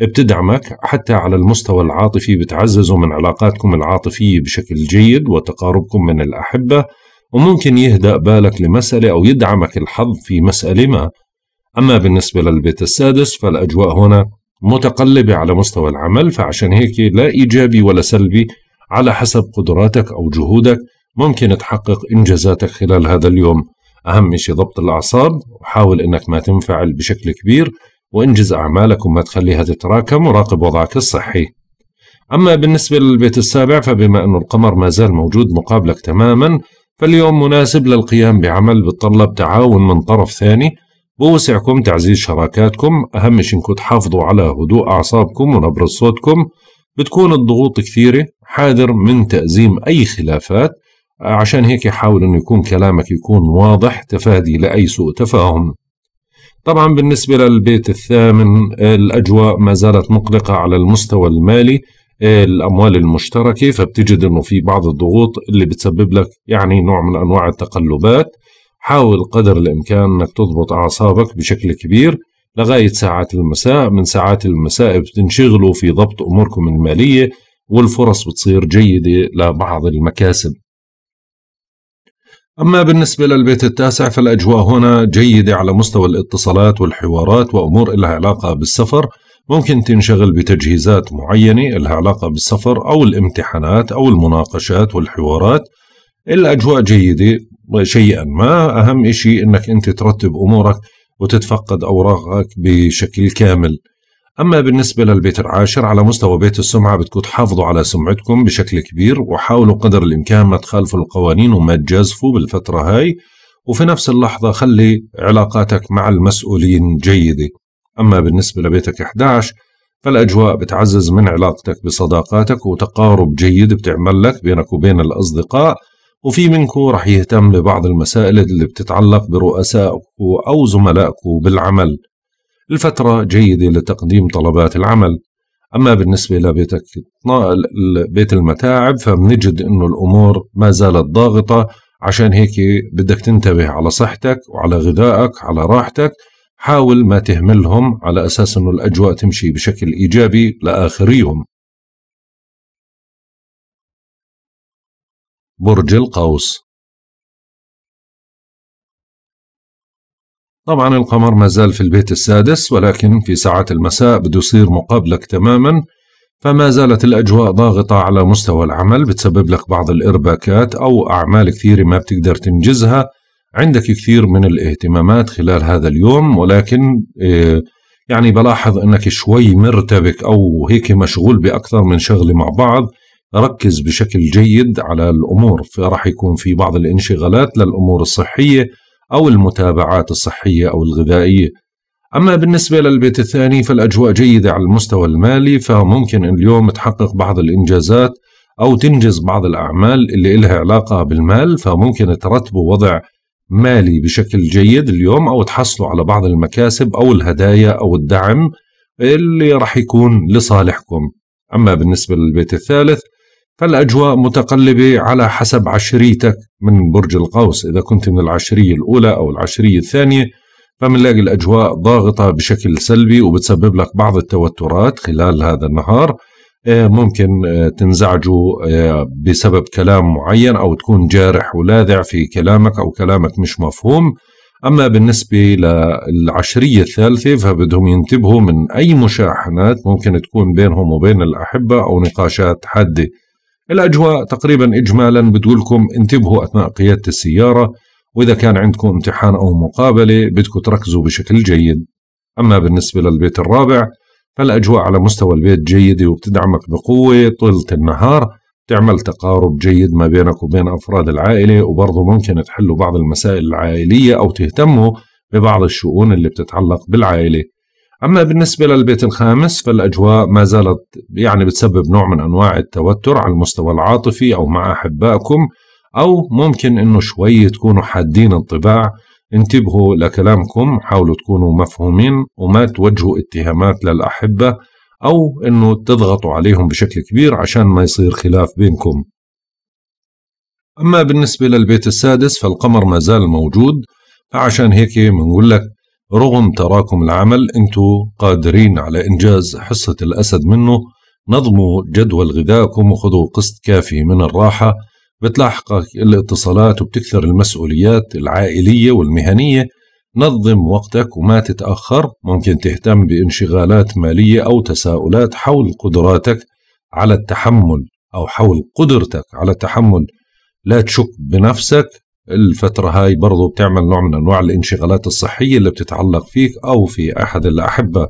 بتدعمك حتى على المستوى العاطفي بتعززوا من علاقاتكم العاطفية بشكل جيد وتقاربكم من الأحبة وممكن يهدأ بالك لمسألة أو يدعمك الحظ في مسألة ما أما بالنسبة للبيت السادس فالأجواء هنا متقلبة على مستوى العمل فعشان هيك لا إيجابي ولا سلبي على حسب قدراتك أو جهودك ممكن تحقق إنجازاتك خلال هذا اليوم أهم شيء ضبط الأعصاب وحاول أنك ما تنفعل بشكل كبير وانجز أعمالك وما تخليها تتراكم وراقب وضعك الصحي أما بالنسبة للبيت السابع فبما أن القمر ما زال موجود مقابلك تماما فاليوم مناسب للقيام بعمل بتطلب تعاون من طرف ثاني بوسعكم تعزيز شراكاتكم أهم شيء إنكم تحافظوا على هدوء أعصابكم ونبرة صوتكم بتكون الضغوط كثيرة حاذر من تأزيم أي خلافات عشان هيك حاول أنه يكون كلامك يكون واضح تفادي لأي سوء تفاهم طبعا بالنسبة للبيت الثامن الأجواء ما زالت مقلقة على المستوى المالي الأموال المشتركة فبتجد أنه في بعض الضغوط اللي بتسبب لك يعني نوع من أنواع التقلبات حاول قدر الإمكان أنك تضبط أعصابك بشكل كبير لغاية ساعات المساء من ساعات المساء بتنشغلوا في ضبط أموركم المالية والفرص بتصير جيدة لبعض المكاسب أما بالنسبة للبيت التاسع فالأجواء هنا جيدة على مستوى الاتصالات والحوارات وأمور إلها علاقة بالسفر ممكن تنشغل بتجهيزات معينة إلها علاقة بالسفر أو الامتحانات أو المناقشات والحوارات الأجواء جيدة شيئا ما أهم إشي أنك أنت ترتب أمورك وتتفقد أوراقك بشكل كامل أما بالنسبة للبيت العاشر على مستوى بيت السمعة بتكون تحافظوا على سمعتكم بشكل كبير وحاولوا قدر الإمكان ما تخالفوا القوانين وما تجازفوا بالفترة هاي وفي نفس اللحظة خلي علاقاتك مع المسؤولين جيدة أما بالنسبة لبيتك 11 فالأجواء بتعزز من علاقتك بصداقاتك وتقارب جيد بتعمل لك بينك وبين الأصدقاء وفي منكم رح يهتم ببعض المسائل اللي بتتعلق برؤسائكم أو زملائكم بالعمل الفترة جيدة لتقديم طلبات العمل أما بالنسبة لبيتك بيت المتاعب فبنجد أنه الأمور ما زالت ضاغطة عشان هيك بدك تنتبه على صحتك وعلى غذائك على راحتك حاول ما تهملهم على أساس أنه الأجواء تمشي بشكل إيجابي لآخريهم برج القوس طبعا القمر ما زال في البيت السادس ولكن في ساعات المساء بده يصير مقابلك تماما فما زالت الأجواء ضاغطة على مستوى العمل بتسبب لك بعض الإرباكات أو أعمال كثيرة ما بتقدر تنجزها عندك كثير من الاهتمامات خلال هذا اليوم ولكن آه، يعني بلاحظ أنك شوي مرتبك أو هيك مشغول بأكثر من شغلة مع بعض ركز بشكل جيد على الأمور فراح يكون في بعض الانشغالات للأمور الصحية أو المتابعات الصحية أو الغذائية أما بالنسبة للبيت الثاني فالأجواء جيدة على المستوى المالي فممكن اليوم تحقق بعض الإنجازات أو تنجز بعض الأعمال اللي إلها علاقة بالمال فممكن ترتبوا وضع مالي بشكل جيد اليوم أو تحصلوا على بعض المكاسب أو الهدايا أو الدعم اللي راح يكون لصالحكم أما بالنسبة للبيت الثالث فالأجواء متقلبة على حسب عشريتك من برج القوس إذا كنت من العشرية الأولى أو العشرية الثانية فمنلاقي الأجواء ضاغطة بشكل سلبي وبتسبب لك بعض التوترات خلال هذا النهار آه، ممكن آه، تنزعجوا آه، بسبب كلام معين أو تكون جارح ولاذع في كلامك أو كلامك مش مفهوم أما بالنسبة للعشرية الثالثة فبدهم ينتبهوا من أي مشاحنات ممكن تكون بينهم وبين الأحبة أو نقاشات حادة الأجواء تقريبا إجمالا بتقولكم انتبهوا أثناء قيادة السيارة وإذا كان عندكم امتحان أو مقابلة بدكم تركزوا بشكل جيد أما بالنسبة للبيت الرابع فالأجواء على مستوى البيت جيدة وبتدعمك بقوة طيلة النهار تعمل تقارب جيد ما بينك وبين أفراد العائلة وبرضه ممكن تحلوا بعض المسائل العائلية أو تهتموا ببعض الشؤون اللي بتتعلق بالعائلة أما بالنسبة للبيت الخامس فالأجواء ما زالت يعني بتسبب نوع من أنواع التوتر على المستوى العاطفي أو مع أحبائكم أو ممكن أنه شوي تكونوا حادين الطباع انتبهوا لكلامكم حاولوا تكونوا مفهومين وما توجهوا اتهامات للأحبة أو أنه تضغطوا عليهم بشكل كبير عشان ما يصير خلاف بينكم أما بالنسبة للبيت السادس فالقمر ما زال موجود فعشان هيك بنقول لك رغم تراكم العمل انتم قادرين على انجاز حصة الاسد منه نظموا جدول غذائكم وخذوا قسط كافي من الراحة بتلاحقك الاتصالات وبتكثر المسؤوليات العائلية والمهنية نظم وقتك وما تتأخر ممكن تهتم بانشغالات مالية أو تساؤلات حول قدراتك على التحمل أو حول قدرتك على التحمل لا تشك بنفسك الفترة هاي برضو بتعمل نوع من أنواع الانشغالات الصحية اللي بتتعلق فيك أو في أحد الأحبة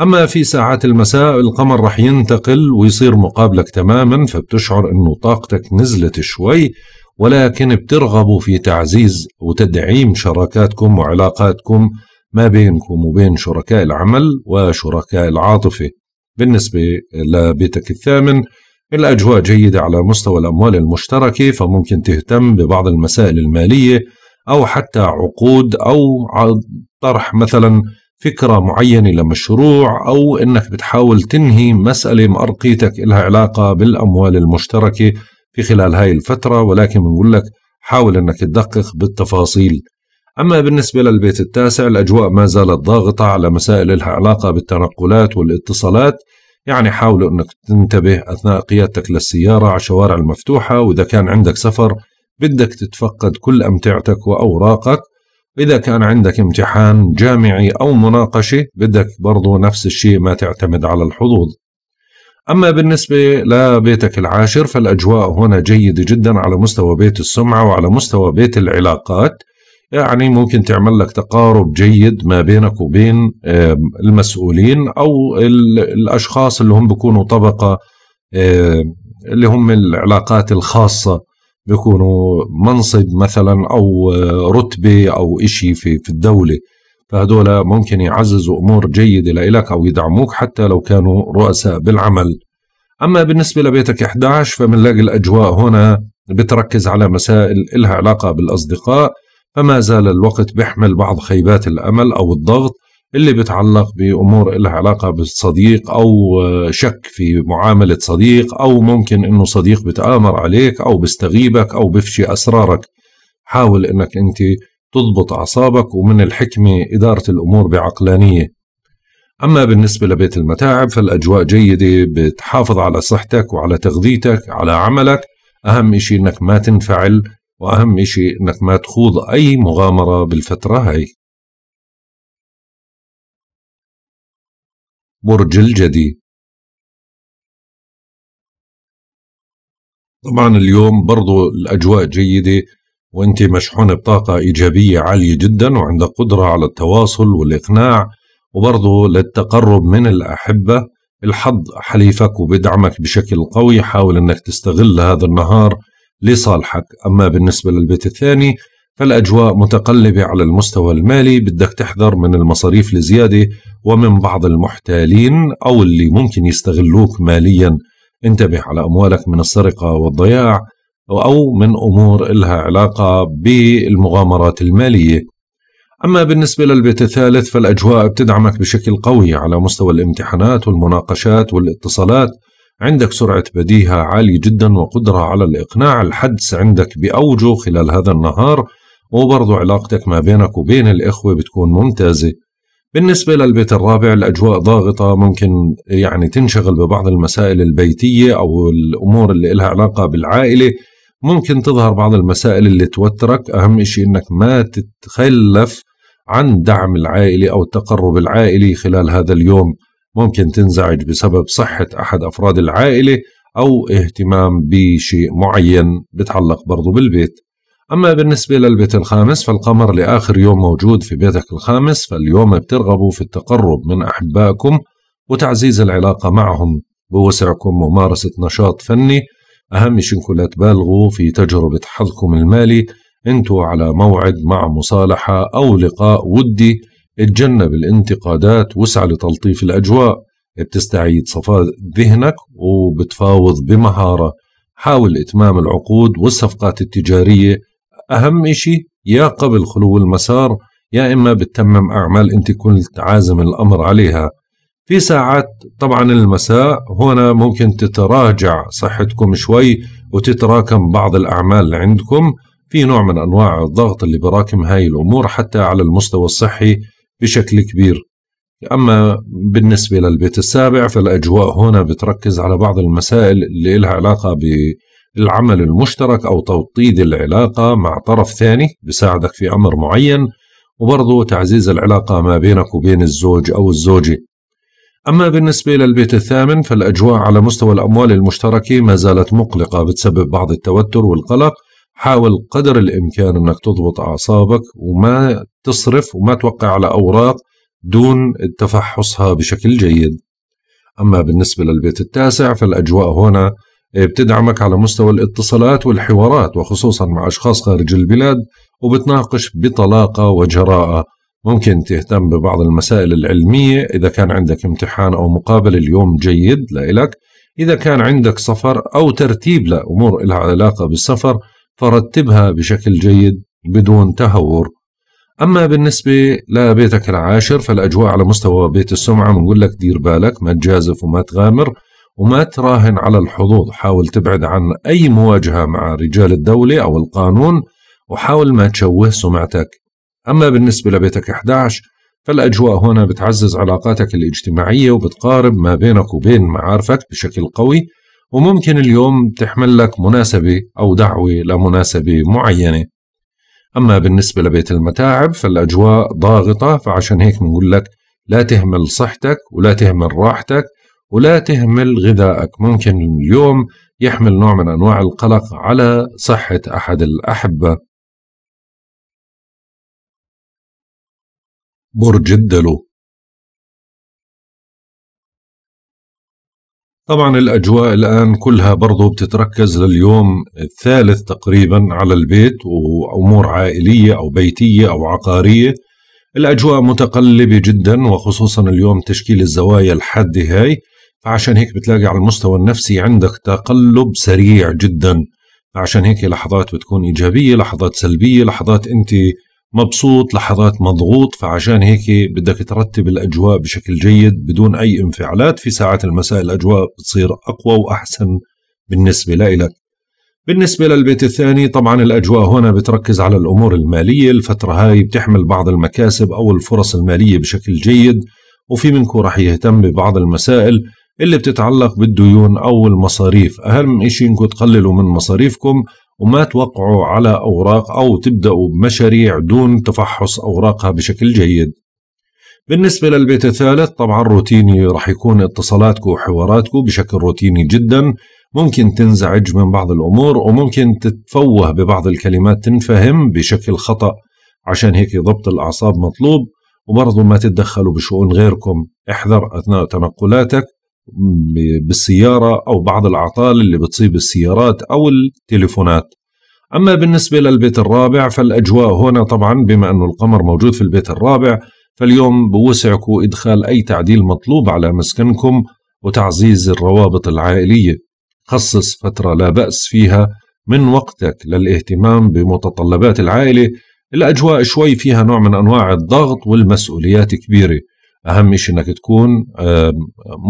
أما في ساعات المساء القمر رح ينتقل ويصير مقابلك تماما فبتشعر أنه طاقتك نزلت شوي ولكن بترغبوا في تعزيز وتدعيم شراكاتكم وعلاقاتكم ما بينكم وبين شركاء العمل وشركاء العاطفة بالنسبة لبيتك الثامن الأجواء جيدة على مستوى الأموال المشتركة فممكن تهتم ببعض المسائل المالية أو حتى عقود أو طرح مثلا فكرة معينة لمشروع أو أنك بتحاول تنهي مسألة مأرقيتك إلها علاقة بالأموال المشتركة في خلال هاي الفترة ولكن بنقول لك حاول أنك تدقق بالتفاصيل أما بالنسبة للبيت التاسع الأجواء ما زالت ضاغطة على مسائل لها علاقة بالتنقلات والاتصالات يعني حاولوا أنك تنتبه أثناء قيادتك للسيارة على الشوارع المفتوحة وإذا كان عندك سفر بدك تتفقد كل أمتعتك وأوراقك إذا كان عندك امتحان جامعي أو مناقشة بدك برضو نفس الشيء ما تعتمد على الحظوظ أما بالنسبة لبيتك العاشر فالأجواء هنا جيدة جدا على مستوى بيت السمعة وعلى مستوى بيت العلاقات يعني ممكن تعمل لك تقارب جيد ما بينك وبين المسؤولين او الاشخاص اللي هم بيكونوا طبقه اللي هم العلاقات الخاصه بيكونوا منصب مثلا او آه، رتبه او شيء في في الدوله فهذولا ممكن يعززوا امور جيده لإلك او يدعموك حتى لو كانوا رؤساء بالعمل اما بالنسبه لبيتك 11 فبنلاقي الاجواء هنا بتركز على مسائل إلها علاقه بالاصدقاء فما زال الوقت بيحمل بعض خيبات الأمل أو الضغط اللي بتعلق بأمور إلها علاقة بالصديق أو آه، شك في معاملة صديق أو ممكن أنه صديق بتآمر عليك أو بيستغيبك أو بفشي أسرارك حاول أنك أنت تضبط أعصابك ومن الحكمة إدارة الأمور بعقلانية أما بالنسبة لبيت المتاعب فالأجواء جيدة بتحافظ على صحتك وعلى تغذيتك على عملك أهم إشي أنك ما تنفعل وأهم شيء أنك ما تخوض أي مغامرة بالفترة هاي برج الجدي طبعا اليوم برضو الأجواء جيدة وانت مشحونة بطاقة إيجابية عالية جدا وعندك قدرة على التواصل والإقناع وبرضو للتقرب من الأحبة الحظ حليفك وبدعمك بشكل قوي حاول أنك تستغل هذا النهار لصالحك أما بالنسبة للبيت الثاني فالأجواء متقلبة على المستوى المالي بدك تحذر من المصاريف الزيادة ومن بعض المحتالين أو اللي ممكن يستغلوك ماليا انتبه على أموالك من السرقة والضياع أو من أمور إلها علاقة بالمغامرات المالية أما بالنسبة للبيت الثالث فالأجواء بتدعمك بشكل قوي على مستوى الامتحانات والمناقشات والاتصالات عندك سرعة بديهة عالية جدا وقدرة على الإقناع الحدس عندك بأوجه خلال هذا النهار وبرضو علاقتك ما بينك وبين الإخوة بتكون ممتازة بالنسبة للبيت الرابع الأجواء ضاغطة ممكن يعني تنشغل ببعض المسائل البيتية أو الأمور اللي إلها علاقة بالعائلة ممكن تظهر بعض المسائل اللي توترك أهم شيء أنك ما تتخلف عن دعم العائلة أو التقرب العائلي خلال هذا اليوم ممكن تنزعج بسبب صحة أحد أفراد العائلة أو اهتمام بشيء معين بتعلق برضو بالبيت أما بالنسبة للبيت الخامس فالقمر لآخر يوم موجود في بيتك الخامس فاليوم بترغبوا في التقرب من أحبائكم وتعزيز العلاقة معهم بوسعكم ممارسة نشاط فني أهم شيء إنكم لا تبالغوا في تجربة حظكم المالي أنتوا على موعد مع مصالحة أو لقاء ودي اتجنب الانتقادات وسع لتلطيف الأجواء بتستعيد صفاء ذهنك وبتفاوض بمهارة حاول إتمام العقود والصفقات التجارية أهم إشي يا قبل خلو المسار يا إما بتتمم أعمال أنت كنت عازم الأمر عليها في ساعات طبعا المساء هنا ممكن تتراجع صحتكم شوي وتتراكم بعض الأعمال اللي عندكم في نوع من أنواع الضغط اللي براكم هاي الأمور حتى على المستوى الصحي بشكل كبير أما بالنسبة للبيت السابع فالأجواء هنا بتركز على بعض المسائل اللي لها علاقة بالعمل المشترك أو توطيد العلاقة مع طرف ثاني بساعدك في أمر معين وبرضه تعزيز العلاقة ما بينك وبين الزوج أو الزوجة أما بالنسبة للبيت الثامن فالأجواء على مستوى الأموال المشتركة ما زالت مقلقة بتسبب بعض التوتر والقلق حاول قدر الإمكان أنك تضبط أعصابك وما تصرف وما توقع على أوراق دون تفحصها بشكل جيد أما بالنسبة للبيت التاسع فالأجواء هنا بتدعمك على مستوى الاتصالات والحوارات وخصوصا مع أشخاص خارج البلاد وبتناقش بطلاقة وجراءة ممكن تهتم ببعض المسائل العلمية إذا كان عندك امتحان أو مقابلة اليوم جيد لإلك إذا كان عندك سفر أو ترتيب لأمور لها علاقة بالسفر فرتبها بشكل جيد بدون تهور أما بالنسبة لبيتك العاشر فالأجواء على مستوى بيت السمعة بنقول لك دير بالك ما تجازف وما تغامر وما تراهن على الحظوظ حاول تبعد عن أي مواجهة مع رجال الدولة أو القانون وحاول ما تشوه سمعتك أما بالنسبة لبيتك 11 فالأجواء هنا بتعزز علاقاتك الاجتماعية وبتقارب ما بينك وبين معارفك بشكل قوي وممكن اليوم تحمل لك مناسبة أو دعوة لمناسبة معينة أما بالنسبة لبيت المتاعب فالأجواء ضاغطة فعشان هيك بنقول لك لا تهمل صحتك ولا تهمل راحتك ولا تهمل غذائك ممكن اليوم يحمل نوع من أنواع القلق على صحة أحد الأحبة برج الدلو طبعا الأجواء الآن كلها برضو بتتركز لليوم الثالث تقريبا على البيت وأمور عائلية أو بيتية أو عقارية الأجواء متقلبة جدا وخصوصا اليوم تشكيل الزوايا الحادة هاي فعشان هيك بتلاقي على المستوى النفسي عندك تقلب سريع جدا عشان هيك لحظات بتكون إيجابية لحظات سلبية لحظات أنت مبسوط لحظات مضغوط فعشان هيك بدك ترتب الأجواء بشكل جيد بدون أي انفعالات في ساعات المساء الأجواء بتصير أقوى وأحسن بالنسبة لإلك بالنسبة للبيت الثاني طبعا الأجواء هنا بتركز على الأمور المالية الفترة هاي بتحمل بعض المكاسب أو الفرص المالية بشكل جيد وفي منكم رح يهتم ببعض المسائل اللي بتتعلق بالديون أو المصاريف أهم إشي إنكم تقللوا من مصاريفكم وما توقعوا على أوراق أو تبدأوا بمشاريع دون تفحص أوراقها بشكل جيد بالنسبة للبيت الثالث طبعا روتيني رح يكون اتصالاتك وحواراتك بشكل روتيني جدا ممكن تنزعج من بعض الأمور وممكن تتفوه ببعض الكلمات تنفهم بشكل خطأ عشان هيك ضبط الأعصاب مطلوب وبرضه ما تتدخلوا بشؤون غيركم احذر أثناء تنقلاتك بالسيارة أو بعض الأعطال اللي بتصيب السيارات أو التليفونات أما بالنسبة للبيت الرابع فالأجواء هنا طبعا بما أنه القمر موجود في البيت الرابع فاليوم بوسعكم إدخال أي تعديل مطلوب على مسكنكم وتعزيز الروابط العائلية خصص فترة لا بأس فيها من وقتك للاهتمام بمتطلبات العائلة الأجواء شوي فيها نوع من أنواع الضغط والمسؤوليات كبيرة اهم شيء انك تكون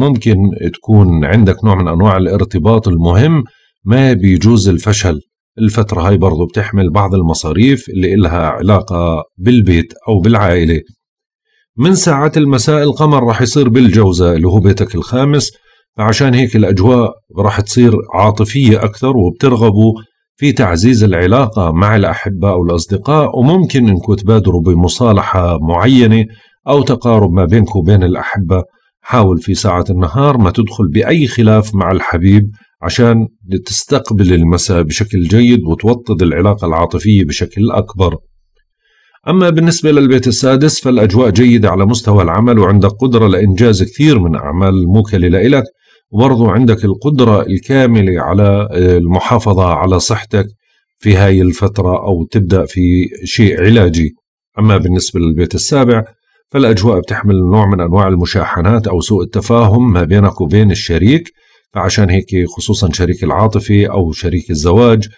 ممكن تكون عندك نوع من انواع الارتباط المهم ما بيجوز الفشل الفترة هاي برضو بتحمل بعض المصاريف اللي إلها علاقة بالبيت أو بالعائلة من ساعات المساء القمر راح يصير بالجوزة اللي هو بيتك الخامس فعشان هيك الأجواء راح تصير عاطفية أكثر وبترغبوا في تعزيز العلاقة مع الأحباء والأصدقاء وممكن أنكم تبادروا بمصالحة معينة أو تقارب ما بينك وبين الأحبة حاول في ساعة النهار ما تدخل بأي خلاف مع الحبيب عشان تستقبل المساء بشكل جيد وتوطد العلاقة العاطفية بشكل أكبر أما بالنسبة للبيت السادس فالأجواء جيدة على مستوى العمل وعندك قدرة لإنجاز كثير من أعمال موكلة لإلك وبرضو عندك القدرة الكاملة على آه، المحافظة على صحتك في هاي الفترة أو تبدأ في شيء علاجي أما بالنسبة للبيت السابع فالأجواء بتحمل نوع من أنواع المشاحنات أو سوء التفاهم ما بينك وبين الشريك فعشان هيك خصوصا شريك العاطفي أو شريك الزواج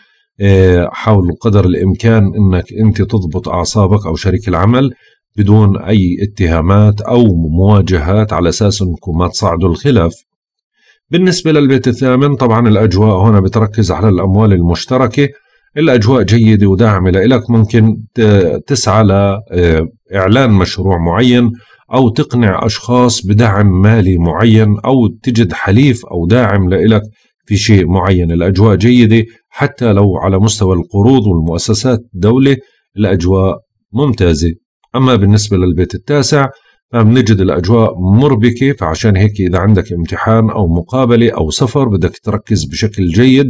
آه، حاول قدر الإمكان أنك أنت تضبط أعصابك أو شريك العمل بدون أي اتهامات أو مواجهات على أساس أنكم ما تصعدوا الخلاف بالنسبة للبيت الثامن طبعا الأجواء هنا بتركز على الأموال المشتركة الاجواء جيده وداعمه لإلك ممكن تسعى لاعلان آه، مشروع معين او تقنع اشخاص بدعم مالي معين او تجد حليف او داعم لإلك في شيء معين الاجواء جيده حتى لو على مستوى القروض والمؤسسات الدوله الاجواء ممتازه اما بالنسبه للبيت التاسع فبنجد الاجواء مربكه فعشان هيك اذا عندك امتحان او مقابله او سفر بدك تركز بشكل جيد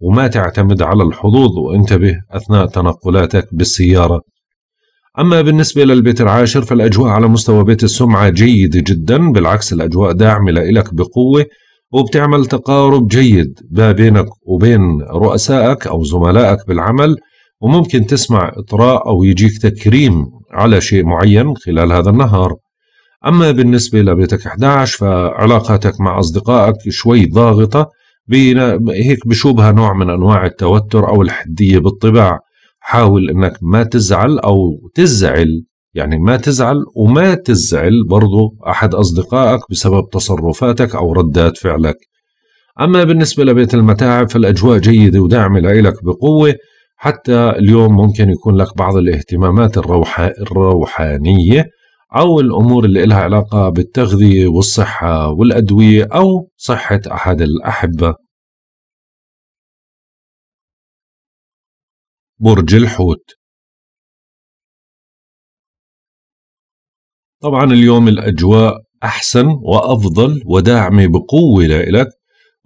وما تعتمد على الحظوظ وانتبه أثناء تنقلاتك بالسيارة أما بالنسبة للبيت العاشر فالأجواء على مستوى بيت السمعة جيدة جدا بالعكس الأجواء داعمة لك بقوة وبتعمل تقارب جيد ما بينك وبين رؤسائك أو زملائك بالعمل وممكن تسمع إطراء أو يجيك تكريم على شيء معين خلال هذا النهار أما بالنسبة لبيتك 11 فعلاقاتك مع أصدقائك شوي ضاغطة هيك بشوبها نوع من انواع التوتر او الحديه بالطباع حاول انك ما تزعل او تزعل يعني ما تزعل وما تزعل برضو احد اصدقائك بسبب تصرفاتك او ردات فعلك اما بالنسبه لبيت المتاعب فالاجواء جيده وداعمه لك بقوه حتى اليوم ممكن يكون لك بعض الاهتمامات الروح... الروحانيه أو الأمور اللي إلها علاقة بالتغذية والصحة والأدوية أو صحة أحد الأحبة برج الحوت طبعا اليوم الأجواء أحسن وأفضل وداعمة بقوة لإلك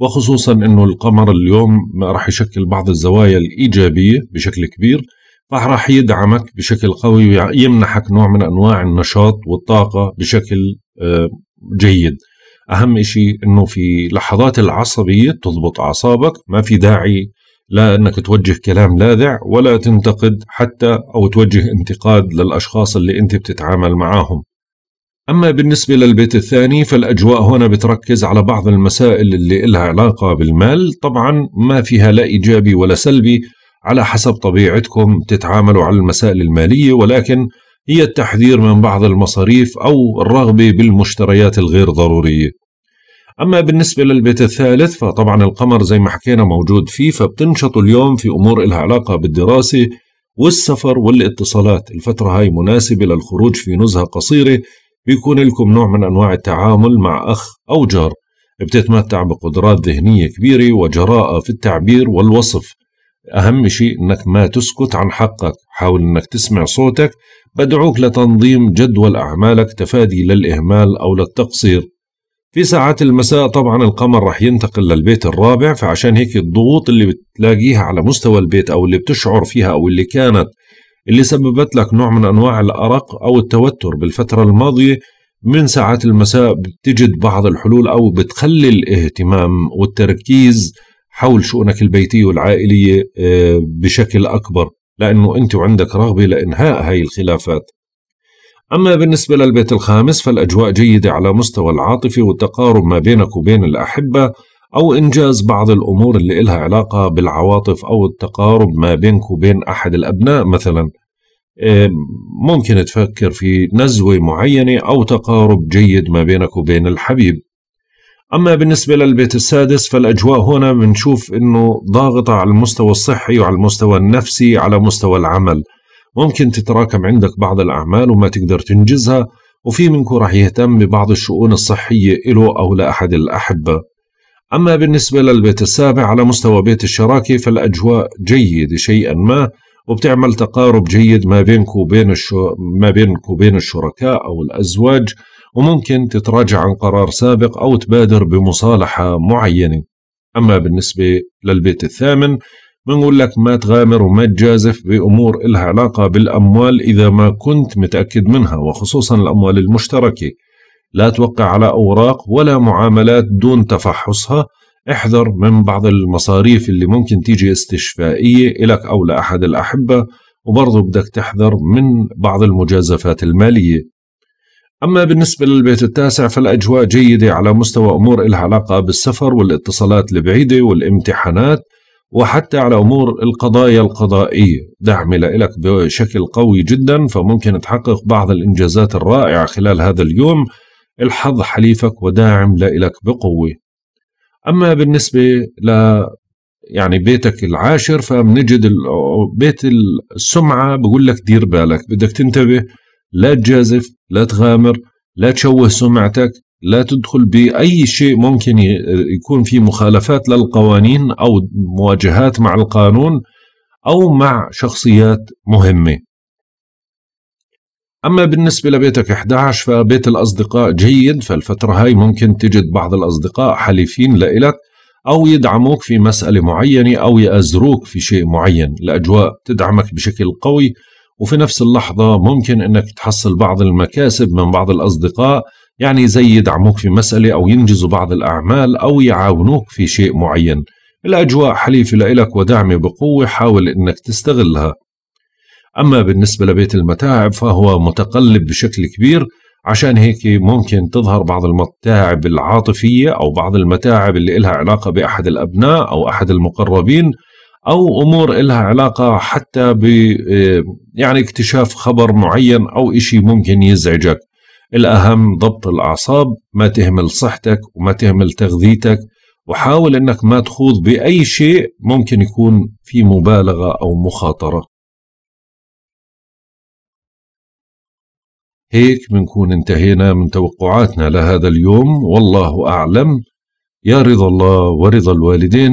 وخصوصا أنه القمر اليوم راح يشكل بعض الزوايا الإيجابية بشكل كبير فراح يدعمك بشكل قوي ويمنحك نوع من انواع النشاط والطاقه بشكل آه، جيد اهم شيء انه في لحظات العصبيه تضبط اعصابك ما في داعي لا انك توجه كلام لاذع ولا تنتقد حتى او توجه انتقاد للاشخاص اللي انت بتتعامل معاهم أما بالنسبة للبيت الثاني فالأجواء هنا بتركز على بعض المسائل اللي لها علاقة بالمال طبعا ما فيها لا إيجابي ولا سلبي على حسب طبيعتكم تتعاملوا على المسائل المالية ولكن هي التحذير من بعض المصاريف أو الرغبة بالمشتريات الغير ضرورية أما بالنسبة للبيت الثالث فطبعا القمر زي ما حكينا موجود فيه فبتنشط اليوم في أمور إلها علاقة بالدراسة والسفر والاتصالات الفترة هاي مناسبة للخروج في نزهة قصيرة بيكون لكم نوع من أنواع التعامل مع أخ أو جار بتتمتع بقدرات ذهنية كبيرة وجراءة في التعبير والوصف أهم شيء أنك ما تسكت عن حقك حاول أنك تسمع صوتك بدعوك لتنظيم جدول أعمالك تفادي للإهمال أو للتقصير في ساعات المساء طبعا القمر رح ينتقل للبيت الرابع فعشان هيك الضغوط اللي بتلاقيها على مستوى البيت أو اللي بتشعر فيها أو اللي كانت اللي سببت لك نوع من أنواع الأرق أو التوتر بالفترة الماضية من ساعات المساء بتجد بعض الحلول أو بتخلي الاهتمام والتركيز حول شؤونك البيتية والعائلية آه، بشكل أكبر لأنه أنت وعندك رغبة لإنهاء هاي الخلافات أما بالنسبة للبيت الخامس فالأجواء جيدة على مستوى العاطفة والتقارب ما بينك وبين الأحبة أو إنجاز بعض الأمور اللي إلها علاقة بالعواطف أو التقارب ما بينك وبين أحد الأبناء مثلا آه، ممكن تفكر في نزوة معينة أو تقارب جيد ما بينك وبين الحبيب أما بالنسبة للبيت السادس فالأجواء هنا بنشوف أنه ضاغطة على المستوى الصحي وعلى المستوى النفسي على مستوى العمل ممكن تتراكم عندك بعض الأعمال وما تقدر تنجزها وفي منكم راح يهتم ببعض الشؤون الصحية له أو لأحد الأحبة أما بالنسبة للبيت السابع على مستوى بيت الشراكة فالأجواء جيدة شيئا ما وبتعمل تقارب جيد ما بينك وبين الشو... ما بينك وبين الشركاء أو الأزواج وممكن تتراجع عن قرار سابق أو تبادر بمصالحة معينة أما بالنسبة للبيت الثامن بنقول لك ما تغامر وما تجازف بأمور إلها علاقة بالأموال إذا ما كنت متأكد منها وخصوصا الأموال المشتركة لا توقع على أوراق ولا معاملات دون تفحصها احذر من بعض المصاريف اللي ممكن تيجي استشفائية إلك أو لأحد الأحبة وبرضه بدك تحذر من بعض المجازفات المالية أما بالنسبة للبيت التاسع فالأجواء جيدة على مستوى أمور إلها علاقة بالسفر والاتصالات البعيدة والامتحانات وحتى على أمور القضايا القضائية دعم لك بشكل قوي جدا فممكن تحقق بعض الإنجازات الرائعة خلال هذا اليوم الحظ حليفك وداعم لك بقوة أما بالنسبة ل يعني بيتك العاشر فبنجد بيت السمعة بقول لك دير بالك بدك تنتبه لا تجازف لا تغامر لا تشوه سمعتك لا تدخل بأي شيء ممكن يكون فيه مخالفات للقوانين أو مواجهات مع القانون أو مع شخصيات مهمة أما بالنسبة لبيتك 11 فبيت الأصدقاء جيد فالفترة هاي ممكن تجد بعض الأصدقاء حليفين لإلك أو يدعموك في مسألة معينة أو يأزروك في شيء معين الأجواء تدعمك بشكل قوي وفي نفس اللحظة ممكن أنك تحصل بعض المكاسب من بعض الأصدقاء يعني زي يدعموك في مسألة أو ينجزوا بعض الأعمال أو يعاونوك في شيء معين الأجواء حليفة لإلك ودعمي بقوة حاول أنك تستغلها أما بالنسبة لبيت المتاعب فهو متقلب بشكل كبير عشان هيك ممكن تظهر بعض المتاعب العاطفية أو بعض المتاعب اللي إلها علاقة بأحد الأبناء أو أحد المقربين او امور إلها علاقه حتى ب آه، يعني اكتشاف خبر معين او إشي ممكن يزعجك الاهم ضبط الاعصاب ما تهمل صحتك وما تهمل تغذيتك وحاول انك ما تخوض باي شيء ممكن يكون في مبالغه او مخاطره هيك بنكون انتهينا من توقعاتنا لهذا اليوم والله اعلم يا رضا الله ورضا الوالدين